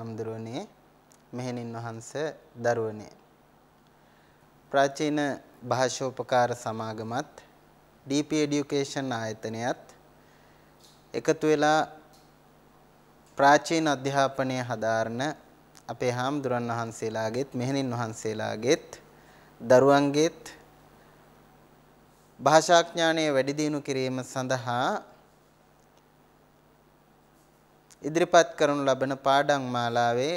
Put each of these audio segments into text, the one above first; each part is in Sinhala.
හාමුදුරුවනේ මෙහෙණින් වහන්ස දරුවනේ ප්‍රාචීන භාෂෝපකාර සමාගමත් DP Education ආයතනයත් එකතු වෙලා ප්‍රාචීන අධ්‍යාපනය හදාරන අපේ හාමුදුරන් වහන්සේලාගෙත් මෙහෙණින් වහන්සේලාගෙත් දරුවන්ගෙත් භාෂාඥානය වැඩි දියුණු කිරීම සඳහා ඉදිරිපත් කරනු ලබන පාඩම් මාලාවේ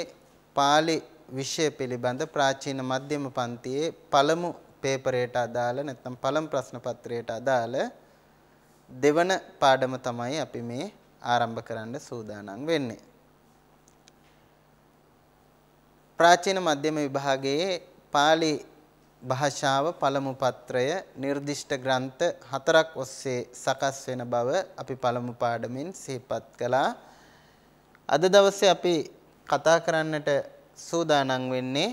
pāli විෂය පිළිබඳ ප්‍රාචීන මධ්‍යම පන්තියේ පළමු පේපරයට අදාළ නැත්නම් පළමු ප්‍රශ්න පත්‍රයට අදාළ දෙවන පාඩම තමයි අපි මේ ආරම්භ කරන්න සූදානම් වෙන්නේ. ප්‍රාචීන මධ්‍යම විභාගයේ pāli භාෂාව පළමු පත්‍රය නිර්දිෂ්ට ග්‍රන්ථ හතරක් ඔස්සේ සකස් වෙන බව අපි පළමු පාඩමින් සිහිපත් කළා. අද දවසේ අපි කතා කරන්නට සූදානම් වෙන්නේ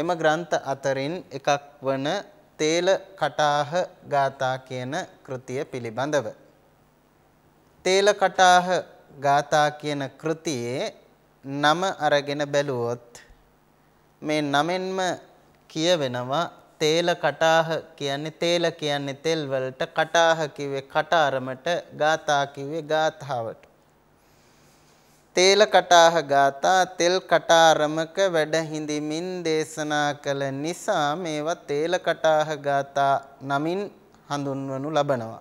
එම ග්‍රන්ථ අතරින් එකක් වන තේල කටාහ ගාථා කියන කෘතිය පිළිබඳව. තේල කටාහ ගාථා කියන කෘතියේ නම අරගෙන බැලුවොත් මේ නමෙන්ම කියවෙනවා තේල කටාහ කියන්නේ තේල කියන්නේ තෙල් වලට කටාහ කිව්වේ කටාරමට ගාථා කිව්වේ ගාථාවට තේල කටාහ ගාථා තෙල් කටාරමක වැඩහිඳිමින් දේශනා කළ නිසා මේවා තේල කටාහ ගාථා නමින් හඳුන්වනු ලබනවා.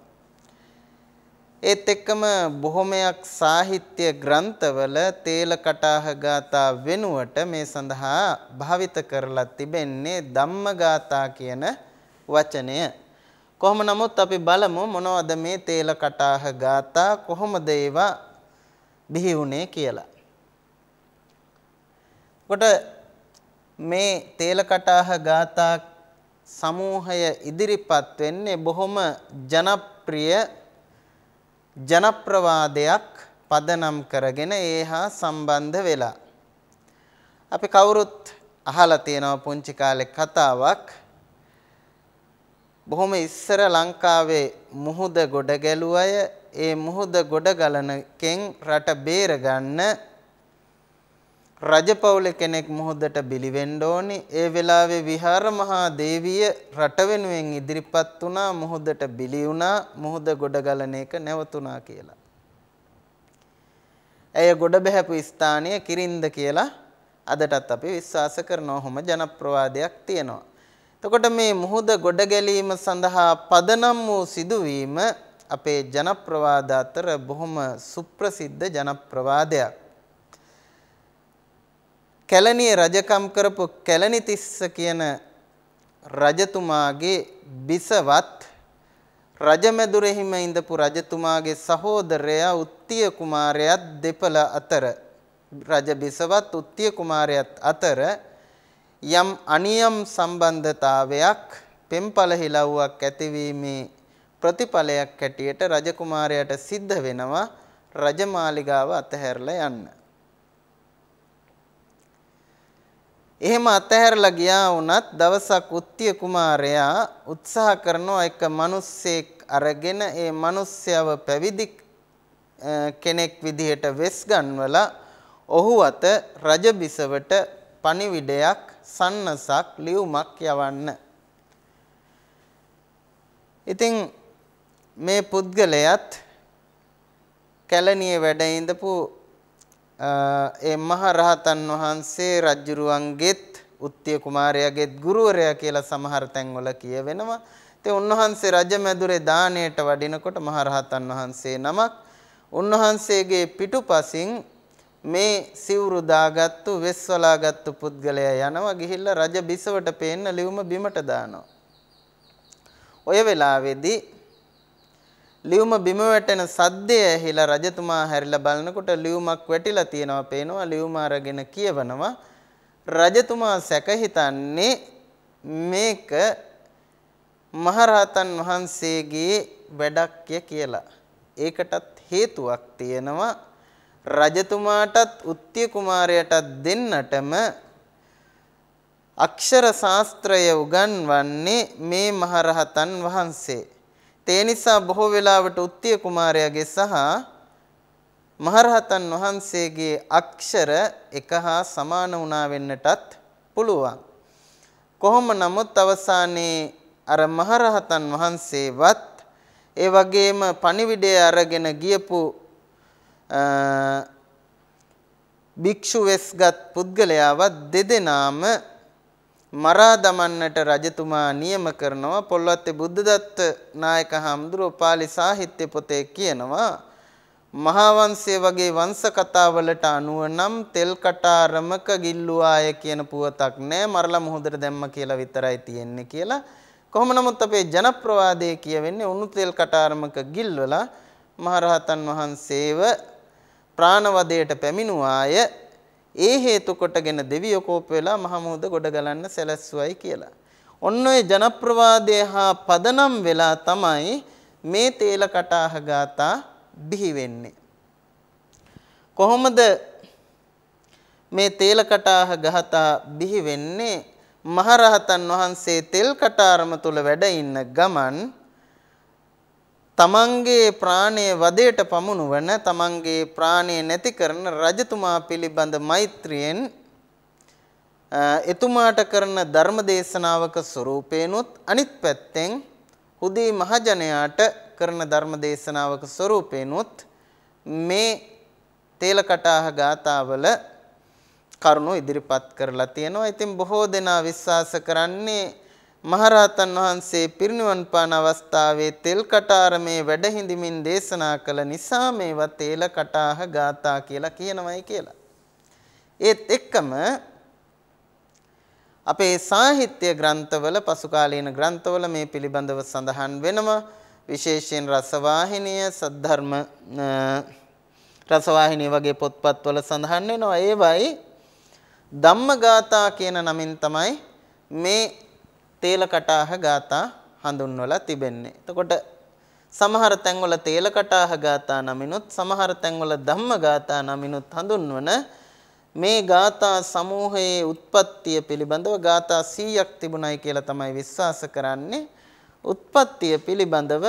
ඒත් එක්කම බොහොමයක් සාහිත්‍ය ග්‍රන්ථවල තේල කටාහ ගාථා වෙනුවට මේ සඳහා භාවිත කරලා තිබෙන්නේ ධම්ම ගාථා කියන වචනය. කොහොම නමුත් අපි බලමු මොනවද මේ තේල කටාහ ගාථා කොහොමද ඒවා බිහි වුණේ කියලා. කොට මේ තේලකටාහ ගාථා සමූහය ඉදිරිපත් වෙන්නේ බොහොම ජනප්‍රිය ජනප්‍රවාදයක් පදනම් කරගෙන ඒ හා සම්බන්ධ වෙලා. අපි කවුරුත් අහලා තියෙනවා පුංචි කාලේ කතාවක් බොහොම ඉස්සර ලංකාවේ මුහුද ගොඩ ගැලුව අය ඒ මුහුද ගොඩ ගලනකෙන් රට බේරගන්න රජපෞල කෙනෙක් මුහුදට බිලිවෙන්න ඕනි. ඒ වෙලාවේ විහාර මහා දේවිය රට වෙනුවෙන් ඉදිරිපත් වුණා මුහුදට බිලි වුණා මුහුද ගොඩ ගලන එක නැවතුණා කියලා. ඇය ගොඩ බැහැපු ස්ථානය කිරින්ද කියලා අදටත් අපි විශ්වාස කරනවා. හොම ජනප්‍රවාදයක් තියෙනවා. එතකොට මේ මුහුද ගොඩ ගැලීම සඳහා පදනම් වූ සිදුවීම අපේ ජනප්‍රවාද අතර බොහොම සුප්‍රසිද්ධ ජනප්‍රවාදයක්. කැලණිය රජකම් කරපු කැලණිතිස්ස කියන රජතුමාගේ බිසවත් රජමැදුරෙහිම ඉඳපු රජතුමාගේ සහෝදරයා උත්තිය කුමාරයාත් දෙපළ අතර රජ බිසවත් උත්තිය කුමාරයාත් අතර යම් අනියම් සම්බන්ධතාවයක් පෙම්පල හිලව්වක් ඇතිවීමේ ප්‍රතිඵලයක් හැටියට රජකුමාරයාට සිද්ධ වෙනවා රජමාලිගාව අතහැරලා යන්න. එහෙම අතහැරලා ගියා වුණත් දවසක් උත්තිය කුමාරයා උත්සාහ කරනවා එක මිනිස්සෙක් අරගෙන ඒ මිනිස්සයව පැවිදි කෙනෙක් විදිහට වෙස් ගන්වලා ඔහු අත රජබිසවට පණිවිඩයක් සන්නසක් ලියුමක් යවන්න. ඉතින් මේ පුද්ගලයාත් කැලණියේ වැඩ ඉඳපු ඒ මහරහතන් වහන්සේ රජුරුවන්ගෙත් උත්තිය කුමාරයාගෙත් ගුරුවරයා කියලා සමහර තැන්වල කියවෙනවා. ඉතින් උන්වහන්සේ රජමැදුරේ දාණයට වඩිනකොට මහරහතන් වහන්සේ නමක් උන්වහන්සේගේ පිටුපසින් මේ සිවුරු දාගත්තු වෙස් වලාගත්තු පුද්ගලයා යනවා ගිහිල්ලා රජ බිසවට පේන්න ලියුම බිමට දානවා. ඔය වෙලාවේදී ලියුම බිම වැටෙන සද්දය ඇහිලා රජතුමා හැරිලා බලනකොට ලියුමක් වැටිලා තියෙනවා පේනවා ලියුම අරගෙන කියවනවා රජතුමා සැක හිතන්නේ මේක මහරහතන් වහන්සේගේ වැඩක්ය කියලා. ඒකටත් හේතුවක් තියෙනවා රජතුමාටත් උත්්‍ය කුමාරයටත් දෙන්නටම අක්ෂර ශාස්ත්‍රය උගන්වන්නේ මේ මහරහතන් වහන්සේ. ඒ නිසා බොහෝ වෙලාවට උත්්‍ය කුමාරයාගේ සහ මහරහතන් වහන්සේගේ අක්ෂර එක හා සමාන වුණා වෙන්නටත් පුළුවන්. කොහොම නමුත් අවසානයේ අර මහරහතන් වහන්සේවත් ඒ වගේම පණිවිඩය අරගෙන ගියපු භික්ෂු වෙස්ගත් පුද්ගලයාවත් දෙදෙනාම මරා දමන්නට රජතුමා නියම කරනවා පොල්වත්තේ බුද්ධදත්ත නායක හඳුරෝ පාලි සාහිත්‍ය පොතේ කියනවා මහා වංශයේ වගේ වංශ කතාවලට අනුව නම් තෙල් කටාරමක ගිල්ලුවාය කියන පුවතක් නෑ මරලා මොහොතට දැම්ම කියලා විතරයි තියෙන්නේ කියලා කොහොම නමුත් අපේ ජනප්‍රවාදයේ කියවෙන්නේ උණු තෙල් කටාරමක ගිල්වලා මහරහතන් වහන්සේව ප්‍රාණවදයට පැමිණුවාය ඒ හේතු කොටගෙන දෙවියෝ කෝප වෙලා මහමුහුද ගොඩ ගලන්න සැලැස්සුවයි කියලා. ඔන්න ඔය ජනප්‍රවාදය හා පදනම් වෙලා තමයි මේ තේල කටාහ ගාථා බිහි වෙන්නේ. කොහොමද මේ තේල කටාහ ගාථා බිහි වෙන්නේ? මහරහතන් වහන්සේ තෙල් කටාරම තුල වැඩ ඉන්න ගමන් තමන්ගේ ප්‍රාණය වදයට පමුණුවන තමන්ගේ ප්‍රාණය නැති කරන රජතුමා පිළිබඳ මෛත්‍රියෙන් එතුමාට කරන ධර්ම දේශනාවක ස්වරූපේනොත් අනිත් පැත්තෙන් හුදී මහජනයාට කරන ධර්ම දේශනාවක ස්වරූපේනොත් මේ තේලකටාහ ගාතාවල කරුණු ඉදිරිපත් කරලා තියෙනවා. ඉතින් බොහෝ දෙනා විශ්වාස කරන්නේ මහරහතන් වහන්සේ පිරිනිවන් පාන අවස්ථාවේ තෙල් කටාරමේ වැඩ හිඳමින් දේශනා කළ නිසා මේවා තේල කටාහ ගාථා කියලා කියනවායි කියලා. ඒත් එක්කම අපේ සාහිත්‍ය ග්‍රන්ථවල පසුකාලීන ග්‍රන්ථවල මේ පිළිබඳව සඳහන් වෙනවා. විශේෂයෙන් රසවාහිනිය සද්ධර්ම රසවාහිනිය වගේ පොත්පත්වල සඳහන් වෙනවා. ඒවයි ධම්මගාථා කියන නමින් තමයි මේ තේල කටාහ ගාථා හඳුන්වලා තිබෙන්නේ. එතකොට සමහර තැන්වල තේල කටාහ ගාථා නමිනුත් සමහර තැන්වල ධම්ම ගාථා නමිනුත් හඳුන්වන මේ ගාථා සමූහයේ උත්පත්තිය පිළිබඳව ගාථා 100ක් තිබුණයි කියලා තමයි විශ්වාස කරන්නේ. උත්පත්තිය පිළිබඳව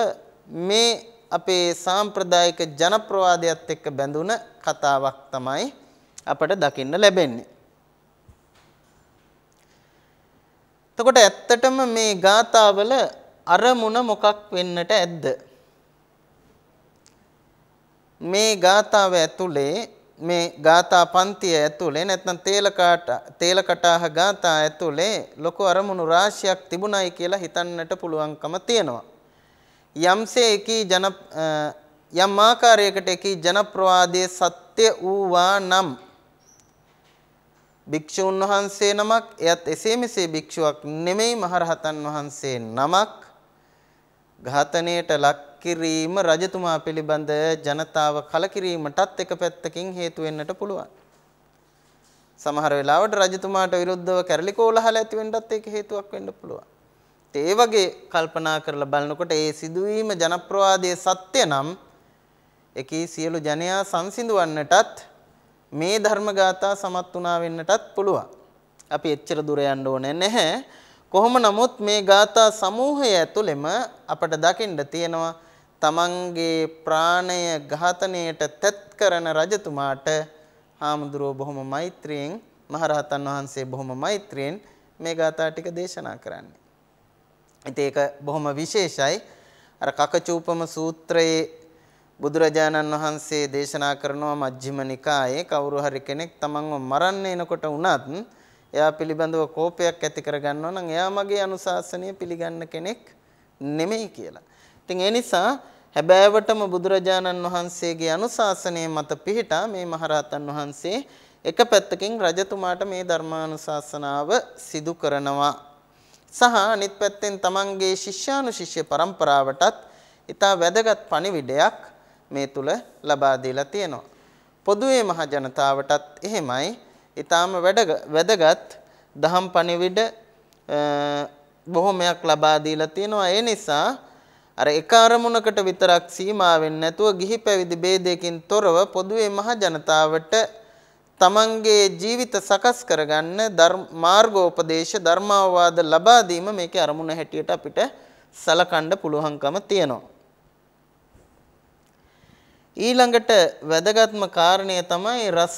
මේ අපේ සාම්ප්‍රදායික ජනප්‍රවාදයත් එක්ක බැඳුන කතාවක් තමයි අපට දකින්න ලැබෙන්නේ. එතකොට ඇත්තටම මේ ගාතාවල අරමුණ මොකක් වෙන්නට ඇද්ද? මේ ගාතාව ඇතුලේ මේ ගාථා පන්තිය ඇතුලේ නැත්නම් තේලකාට තේලකටාහ ගාථා ඇතුලේ ලොකු අරමුණු රාශියක් තිබුණයි කියලා හිතන්නට පුළුවන්කම තියෙනවා. යම්සේ එකී ජන යම් ආකාරයකට එකී ජනප්‍රවාදයේ සත්‍ය වූවා නම් භික්ෂූන් වහන්සේ නමක් එයත් එසේ මෙසේ භික්ෂුවක් නෙමෙයි මහරහතන් වහන්සේ නමක් ඝාතනයට ලක් කිරීම රජතුමා පිළිබඳ ජනතාව කලකිරීමටත් එක පැත්තකින් හේතු වෙන්නට පුළුවන්. සමහර වෙලාවට රජතුමාට විරුද්ධව කැරලි කෝලහල ඇති වෙන්නත් ඒක හේතුවක් වෙන්න පුළුවන්. ඒ වගේ කල්පනා කරලා බලනකොට ඒ සිදුවීම ජනප්‍රවාදයේ සත්‍ය නම් එකී සියලු ජනයා සංසිඳවන්නටත් මේ ධර්ම ගාථා සමත් වුණා වෙන්නටත් පුළුවන්. අපි එච්චර දුර යන්න ඕනේ නැහැ. කොහොම නමුත් මේ ගාථා සමූහය ඇතුළෙම අපට දකින්න තියෙනවා තමන්ගේ ප්‍රාණය ඝාතනයට තැත් කරන රජතුමාට හාමුදුරුව බොහොම මෛත්‍රියෙන් මහරහතන් වහන්සේ බොහොම මෛත්‍රියෙන් මේ ගාථා ටික දේශනා කරන්නේ. ඉතින් ඒක බොහොම විශේෂයි. අර කකචූපම සූත්‍රයේ බුදුරජාණන් වහන්සේ දේශනා කරනවා මජ්ක්‍ධිම නිකායේ කවුරු හරි කෙනෙක් තමන්ව මරන්න එනකොට වුණත් එයා පිළිබඳව කෝපයක් ඇති කරගන්නවා නම් එයා මගේ අනුශාසනය පිළිගන්න කෙනෙක් නෙමෙයි කියලා. ඉතින් ඒ නිසා හැබෑවටම බුදුරජාණන් වහන්සේගේ අනුශාසනය මත පිහිටා මේ මහරහතන් වහන්සේ එක පැත්තකින් රජතුමාට මේ ධර්මානුශාසනාව සිදු කරනවා. සහ අනිත් පැත්තෙන් තමන්ගේ ශිෂ්‍යානුශිෂ්‍ය පරම්පරාවටත් ඊට වැදගත් පණිවිඩයක් මේ තුල ලබා දීලා තියෙනවා. පොදුවේ මහ ජනතාවටත් එහෙමයි. ඊටාම වැඩගත් දහම් පණිවිඩ බොහොමයක් ලබා දීලා තියෙනවා. ඒ නිසා අර එක අරමුණකට විතරක් සීමා වෙන්නේ නැතුව ගිහි පැවිදි ભેදයකින් තොරව පොදුවේ මහ ජනතාවට තමන්ගේ ජීවිත සකස් කරගන්න මාර්ගෝපදේශ ධර්මාවාද ලබා දීම මේකේ අරමුණ හැටියට අපිට සලකන්න පුළුවන්කම තියෙනවා. ඊළඟට වැදගත්ම කාරණය තමයි රස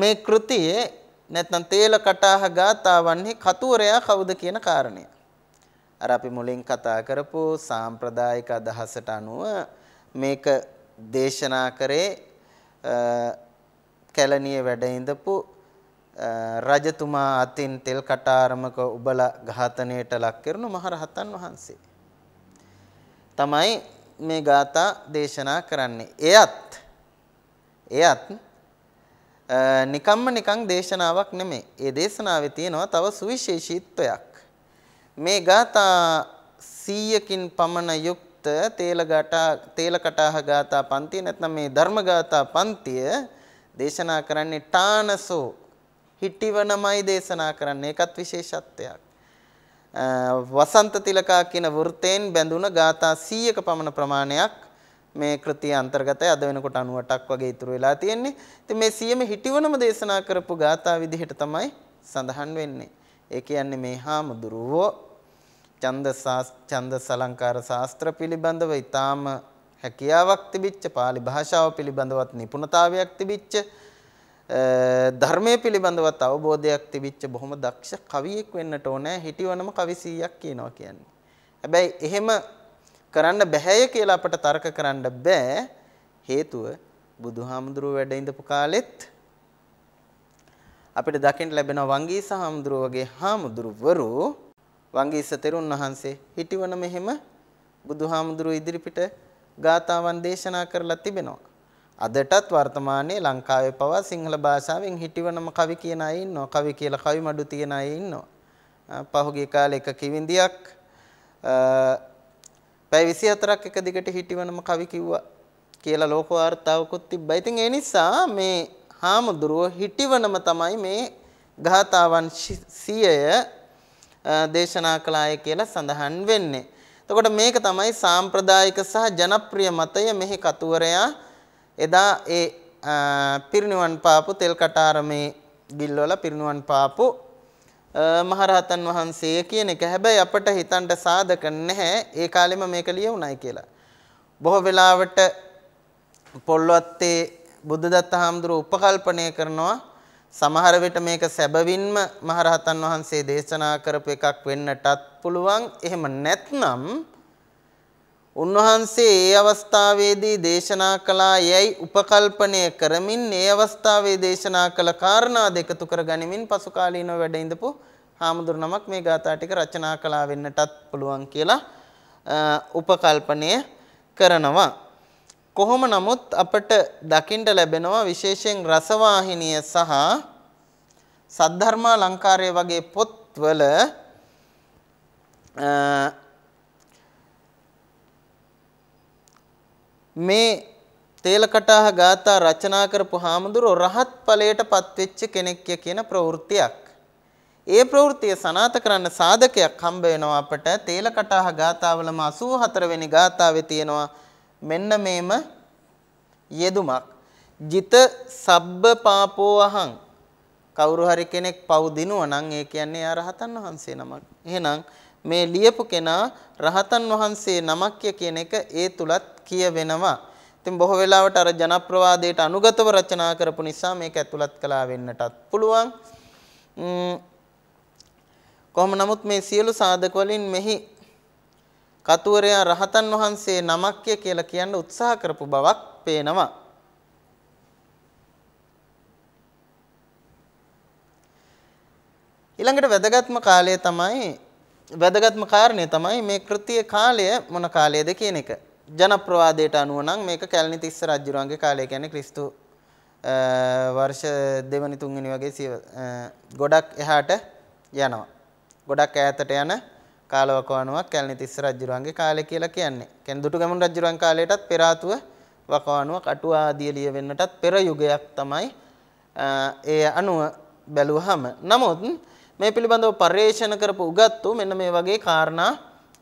මේ කෘතියේ නැත්නම් තේල කටාහ ගාතාවන්හි කතුවරයා කවුද කියන කාරණය. අර අපි මුලින් කතා කරපු සාම්ප්‍රදායික අදහසට අනුව මේක දේශනා කරේ කැලණිය වැඩ ඉඳපු රජතුමා අතින් තෙල් කටාරමක උබලා ඝාතනයට ලක් කරන මහරහතන් වහන්සේ. තමයි මේ ගාථා දේශනා කරන්නේ. එයත් එයත් නිකම්ම නිකං දේශනාවක් නෙමෙයි. ඒ දේශනාවේ තියෙනවා තව සුවිශේෂීත්වයක්. මේ ගාථා 100කින් පමණ යුක්ත තේලගටා තේලකටාහ ගාථා පන්තිය නැත්නම් මේ ධර්ම ගාථා පන්තිය දේශනා කරන්නේ ටානසෝ හිටිවනමයි දේශනා කරන්නේ. ඒකත් විශේෂත්වයක්. වසන්ත තිලකා කියන වෘතයෙන් බැඳුන ગાථා 100ක පමණ ප්‍රමාණයක් මේ කෘතිය අන්තර්ගතයි අද වෙනකොට 98ක් වගේ ඉතුරු වෙලා තියෙන්නේ. ඉතින් මේ 100ම හිටිවනම දේශනා කරපු ગાථා විදිහට තමයි සඳහන් වෙන්නේ. ඒ කියන්නේ මේ හාමුදුරුවෝ ඡන්ද ඡන්ද සලංකාර ශාස්ත්‍ර පිළිබඳව ඊටාම හැකියාවක් තිබිච්ච, pāli භාෂාව පිළිබඳවත් නිපුණතාවයක් තිබිච්ච ධර්මයේ පිළිබඳවත් අවබෝධයක් තිබිච්ච බොහොම දක්ෂ කවියෙක් වෙන්නට ඕනේ හිටියවනම කවි 100ක් කියනවා කියන්නේ. හැබැයි එහෙම කරන්න බෑය කියලා අපට තර්ක කරන්න බෑ. හේතුව බුදුහාමුදුරුවෝ වැඩ ඉඳපු කාලෙත් අපිට දකින්න ලැබෙන වංගීස හාමුදුරුවෝ වගේ හාමුදුරුවරු වංගීස තෙරුන් වහන්සේ හිටිවන මෙහෙම බුදුහාමුදුරුවෝ ඉදිරිපිට ගාතාවන් දේශනා කරලා තිබෙනවා. අදටත් වර්තමානයේ ලංකාවේ පවා සිංහල භාෂාවෙන් හිටිවනම කවි කියන අය ඉන්නවා. කවි කියලා කවි මඩු තියන අය ඉන්නවා. පහුගිය කාලේ එක කිවිඳියක් පැය 24ක් එක දිගට හිටිවනම කවි කිව්වා කියලා ලෝක වාර්තාවකුත් තිබ්බා. ඉතින් ඒ නිසා මේ හාමුදුරුව හිටිවනම තමයි මේ ගාතාවන් 100ය දේශනා කළාය කියලා සඳහන් වෙන්නේ. එතකොට මේක තමයි සාම්ප්‍රදායික සහ ජනප්‍රිය මතය මෙහි කතුවරයා එදා ඒ පිරිනිවන් පාපු තෙල් කටාරමේ ගිල්වල පිරිනිවන් පාපු මහරහතන් වහන්සේ කියන එක හැබැයි අපට හිතන්ට සාධක නැහැ ඒ කාලෙම මේක ලියුණයි කියලා. බොහෝ වෙලාවට පොල්වත්තේ බුද්ධදත්ත හාමුදුරුව උපකල්පනය කරනවා සමහර විට මේක සැබවින්ම මහරහතන් වහන්සේ දේශනා කරපු එකක් වෙන්නටත් පුළුවන්. එහෙම නැත්නම් උන්වහන්සේ ඒ අවස්ථාවේදී දේශනා කළා යැයි උපකල්පනය කරමින් ඒ අවස්ථාවේ දේශනා කළ කාරණා දෙකතු කර ගනිමින් පසු කාලීනව වැඩ ඉඳපු හාමුදුරු නමක් මේ ගාථා ටික රචනා කළා වෙන්නටත් පුළුවන් කියලා උපකල්පනය කරනවා. කොහොම නමුත් අපට දකින්න ලැබෙනවා විශේෂයෙන් රසවාහිනිය සහ සද්ධර්මා ලංකාරය වගේ පොත්වල මේ තේලකටාහ ගාථා රචනා කරපු හාමුදුරුවෝ රහත් ඵලයට පත්වෙච්ච කෙනෙක්ය කියන ප්‍රවෘත්තියක්. ඒ ප්‍රවෘත්තිය සනාත කරන්න සාධකයක් හම්බ වෙනවා අපට තේලකටාහ ගාථාවලම 84 වෙනි ගාථාවේ තියෙනවා මෙන්න මේම යෙදුමක්. ජිත සබ්බ පාපෝ අහං කවුරු හරි කෙනෙක් පව් දිනුවා නම් ඒ කියන්නේ එයා රහතන් වහන්සේ නමක්. එහෙනම් මේ ලියපු කෙනා රහතන් වහන්සේ නමක්ය කියන එක ඒ තුලත් කියවෙනවා. ඉතින් බොහෝ වෙලාවට අර ජනප්‍රවාදයට අනුගතව රචනා කරපු නිසා මේක ඇතුළත් කළා වෙන්නටත් පුළුවන්. කොහොම නමුත් මේ සියලු සාධක වලින් මෙහි කතුවරයා රහතන් වහන්සේ නමක්ය කියලා කියන්න උත්සාහ කරපු බවක් පේනවා. ඊළඟට වැදගත්ම කාලය තමයි වැදගත්ම කාරණය තමයි මේ කෘතියේ කාලය මොන කාලයද කියන එක. ජනප්‍රවාදයට අනුව නම් මේක කැලණි තිස්ස රජුරන්ගේ කාලය කියන්නේ ක්‍රිස්තු වර්ෂ දෙවනි තුන්වෙනි වගේ ගොඩක් එහාට යනවා. ගොඩක් ඈතට යන කාලවකවානුවක් කැලණි තිස්ස රජුරන්ගේ කාලය කියලා කියන්නේ. කියන්නේ දුටුගැමුණු රජුරන් කාලයටත් පෙර ආතුව වකවානුවක් අටුව ආදිය ලියවෙන්නටත් පෙර යුගයක් තමයි ඒ අනුව බැලුවහම. නමුත් මේ පිළිබඳව පර්යේෂණ කරපු උගත්තු මෙන්න මේ වගේ කාරණා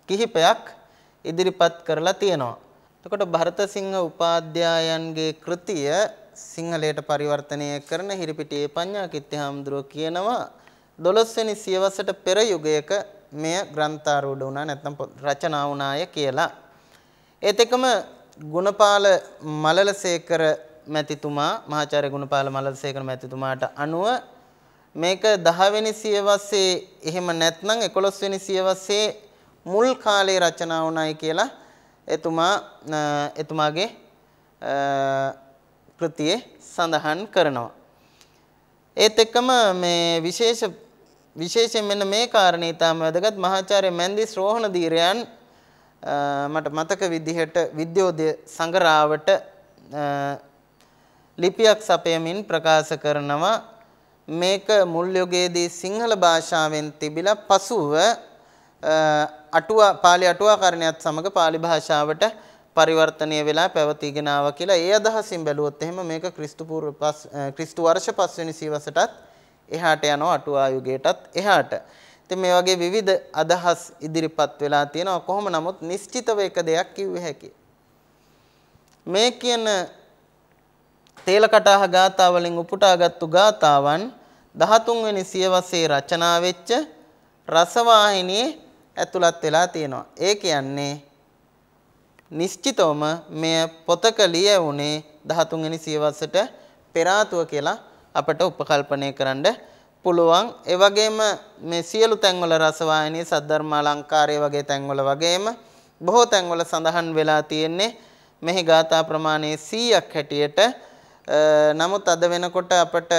කිහිපයක් ඉදිරිපත් කරලා තියෙනවා. එතකොට භරතසිංහ උපාධ්‍යායන්ගේ කෘතිය සිංහලයට පරිවර්තනය කරන හිරිපිටියේ පඤ්ඤාකිත්ති හාමුදුරුව කියනවා 12 වෙනි සියවසට පෙර යුගයක මෙය ග්‍රන්ථාරූඪ වුණා නැත්නම් රචනා වුණාය කියලා. ඒත් එකම ගුණපාල මලලසේකර මැතිතුමා මහාචාර්ය ගුණපාල මලලසේකර මැතිතුමාට අනුව මේක 10 වෙනි සියවසේ එහෙම නැත්නම් 11 වෙනි සියවසේ මුල් කාලේ රචනා වුණයි කියලා එතුමා එතුමාගේ කෘතියේ සඳහන් කරනවා. ඒත් එක්කම මේ විශේෂ විශේෂයෙන් මෙන්න මේ කාරණේ ඊටම වැදගත් මහාචාර්ය මැන්දිස් රෝහණ දීරයන් මට මතක විදිහට විද්‍යෝදය සංගරාවට ලිපියක් සපයමින් ප්‍රකාශ කරනවා මේක මුල් යුගයේදී සිංහල භාෂාවෙන් තිබිලා පසුව අටුව පාලි අටුවාකරණයත් සමඟ පාලි භාෂාවට පරිවර්තනය වෙලා පැවතිගෙන ආවා කියලා ඒ අදහසින් බැලුවොත් එහෙම මේක ක්‍රිස්තු පූර්ව ක්‍රිස්තු වර්ෂ 5 වෙනි සියවසටත් එහාට යනවා අටුවා යුගයටත් එහාට. ඉතින් මේ වගේ විවිධ අදහස් ඉදිරිපත් වෙලා තියෙනවා. කොහොම නමුත් නිශ්චිතව එක දෙයක් කිව්ව හැකියි. මේ කියන තේලකටාහ ගාථා වලින් උපුටාගත්තු ගාතාවන් 13 වෙනි සියවසේ රචනා වෙච්ච රසවාහිනියේ ඇතුළත් වෙලා තියෙනවා. ඒ කියන්නේ නිශ්චිතවම මෙය පොතක ලියවුනේ 13 වෙනි සියවසට පෙර කියලා අපට උපකල්පනය කරන්න පුළුවන්. ඒ වගේම මේ සියලු තැන්වල රසවායනීය සද්ධර්මාලංකාරය වගේ තැන්වල වගේම බොහෝ තැන්වල සඳහන් වෙලා තියෙන්නේ මෙහි ગાථා ප්‍රමාණය 100ක් හැටියට නමුත් අද වෙනකොට අපට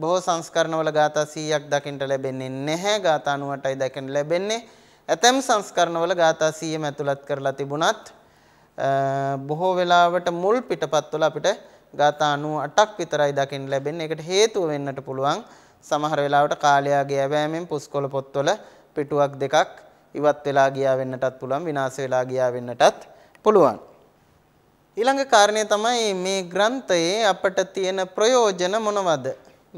බොහෝ සංස්කරණවල ગાථා 100ක් දකින්න ලැබෙන්නේ නැහැ. ગાථා 98යි දකින්න ලැබෙන්නේ. ඇතැම් සංස්කරණවල ගාථා 100ම ඇතුළත් කරලා තිබුණත් බොහෝ වෙලාවට මුල් පිටපත්වල අපිට ගාථා 98ක් විතරයි දකින්න ලැබෙන්නේ. ඒකට හේතුව වෙන්නට පුළුවන් සමහර වෙලාවට කාලයාගේ යැවෑමෙන් පුස්කොළ පොත්වල පිටුවක් දෙකක් ඉවත් වෙලා ගියා වෙන්නටත් පුළුවන් විනාශ වෙලා ගියා වෙන්නටත් පුළුවන්. ඊළඟ කාරණය තමයි මේ ග්‍රන්ථයේ අපට තියෙන ප්‍රයෝජන මොනවද?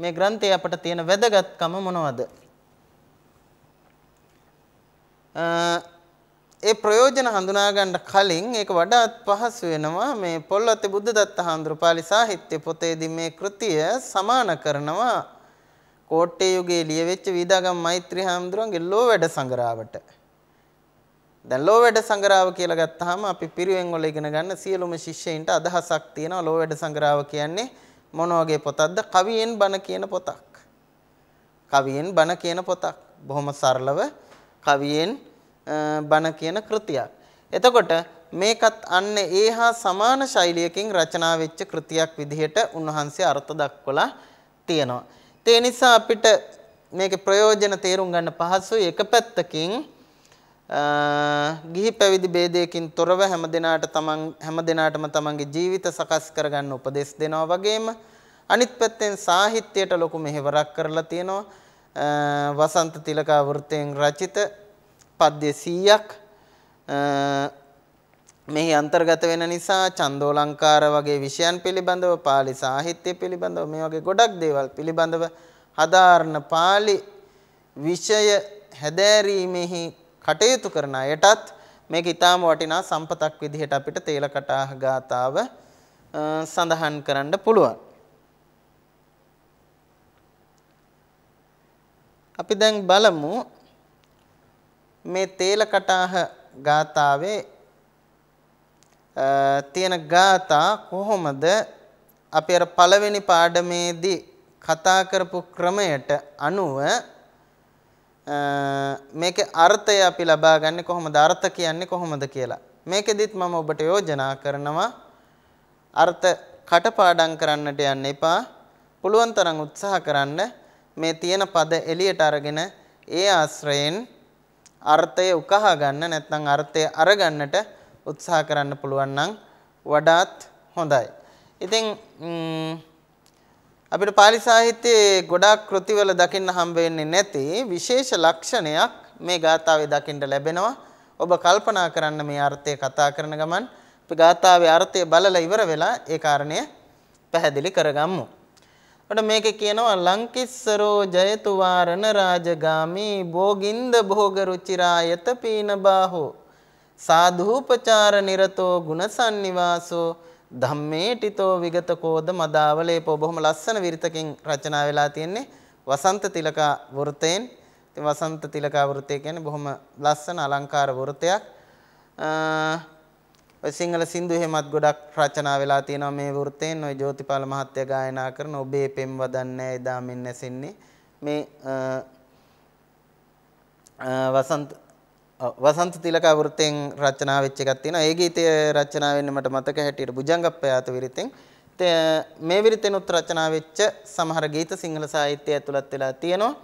මේ ග්‍රන්ථයේ අපට තියෙන වැදගත්කම මොනවද? ඒ ප්‍රයෝජන හඳුනා ගන්න කලින් ඒක වඩාත් පහසු වෙනවා මේ පොල්වත්තේ බුද්ධදත්ත හඳුරු පාලි සාහිත්‍ය පොතේදී මේ කෘතිය සමාන කරනවා කෝට්ටේ යුගයේ ලියවෙච්ච වීදාගම් මෛත්‍රී හාමුදුරන්ගේ ලෝ වැඩ සංග්‍රහවට. දැන් ලෝ වැඩ සංග්‍රහව කියලා ගත්තාම අපි පිරිවෙන් වල ඉගෙන ගන්න සියලුම ශිෂ්‍යයින්ට අදහසක් තියෙනවා ලෝ වැඩ සංග්‍රහව කියන්නේ මොන වගේ පොතක්ද? කවියෙන් බණ කියන පොතක්. කවියෙන් බණ කියන පොතක්. බොහොම සරලව කවියෙන් බණ කියන කෘතියක්. එතකොට මේකත් අන්න ඒ හා සමාන ශෛලියකින් රචනා වෙච්ච කෘතියක් විදිහට උන්වහන්සේ අර්ථ දක්වලා තියෙනවා. ඒ නිසා අපිට මේකේ ප්‍රයෝජන තේරුම් ගන්න පහසුයි එක පැත්තකින් ගිහි පැවිදි ભેදයකින් තොරව හැමදෙනාට තමන් හැමදෙනාටම තමන්ගේ ජීවිත සකස් කරගන්න උපදෙස් දෙනවා වගේම අනිත් පැත්තෙන් සාහිත්‍යයට ලොකු මෙහෙවරක් කරලා තියෙනවා වසන්ත තිලකා වෘත්තයෙන් රචිත පද්‍ය 100ක් මෙහි අන්තර්ගත වෙන නිසා චන්දෝලංකාර වගේ විෂයන් පිළිබඳව pāli සාහිත්‍ය පිළිබඳව මේ වගේ ගොඩක් දේවල් පිළිබඳව හදාාරණ pāli විෂය හැදෑරීමෙහි කටයුතු කරන අයටත් මේක ඊටාම වටිනා සම්පතක් විදිහට අපිට තේල කටාහ ගාතාව සඳහන් කරන්න පුළුවන්. අපි දැන් බලමු මේ තේල කටාහ ගාතාවේ තියෙන ගාතා කොහොමද අපි අර පළවෙනි පාඩමේදී කතා කරපු ක්‍රමයට අනුව මේකේ අර්ථය අපි ලබා ගන්න කොහොමද අර්ථ කියන්නේ කොහොමද කියලා මේකෙදිත් මම ඔබට යෝජනා කරනවා අර්ථ කටපාඩම් කරන්නට යන්න එපා පුළුවන් තරම් උත්සාහ කරන්න මේ තියෙන පද එළියට අරගෙන ඒ ආශ්‍රයෙන් අර්ථය උකහා ගන්න නැත්නම් අර්ථය අරගන්නට උත්සාහ කරන්න පුළුවන් නම් වඩාත් හොඳයි. ඉතින් අපිට පාලි සාහිත්‍යයේ ගොඩාක් කෘතිවල දකින්න හම්බ වෙන්නේ නැති විශේෂ ලක්ෂණයක් මේ ගාථාවේ දකින්න ලැබෙනවා. ඔබ කල්පනා කරන්න මේ අර්ථය කතා කරන ගමන් අපි ගාථාවේ අර්ථය බලලා ඉවර වෙලා ඒ කාරණය පැහැදිලි කරගමු. ඔන්න මේක කියනවා ලංකිස්සරෝ ජයතු වාරණ රාජගාමී භෝගින්ද භෝග රුචිරායත පීන බාහෝ සාධූපචාර නිරතෝ ගුණසන්නිවාසෝ ධම්මේ ටිතෝ විගත කෝද මදාවලේ පො බොහොම ලස්සන විරිතකින් රචනා වෙලා තියෙන්නේ වසන්ත තිලකා වෘතයෙන් ඉතින් වසන්ත තිලකා වෘතය කියන්නේ බොහොම ලස්සන අලංකාර වෘතයක් ඔය සිංහල සින්දු එහෙමත් ගොඩක් රචනා වෙලා තියෙනවා මේ වෘත්තයෙන් ඔය ජෝතිපාල මහත්තයා ගායනා කරන ඔබේ පෙම් වදන්නේ එදා මෙන් නැසෙන්නේ මේ වසන්ත වසන්ත තිලක වෘත්තයෙන් රචනා වෙච්ච එකක් තියෙනවා ඒ ගීතය රචනා වෙන්නේ මට මතක හැටියට බුජංගප්පයාත විරිතෙන් මේ විරිතෙනුත් රචනා වෙච්ච සමහර ගීත සිංහල සාහිත්‍යය ඇතුළත් වෙලා තියෙනවා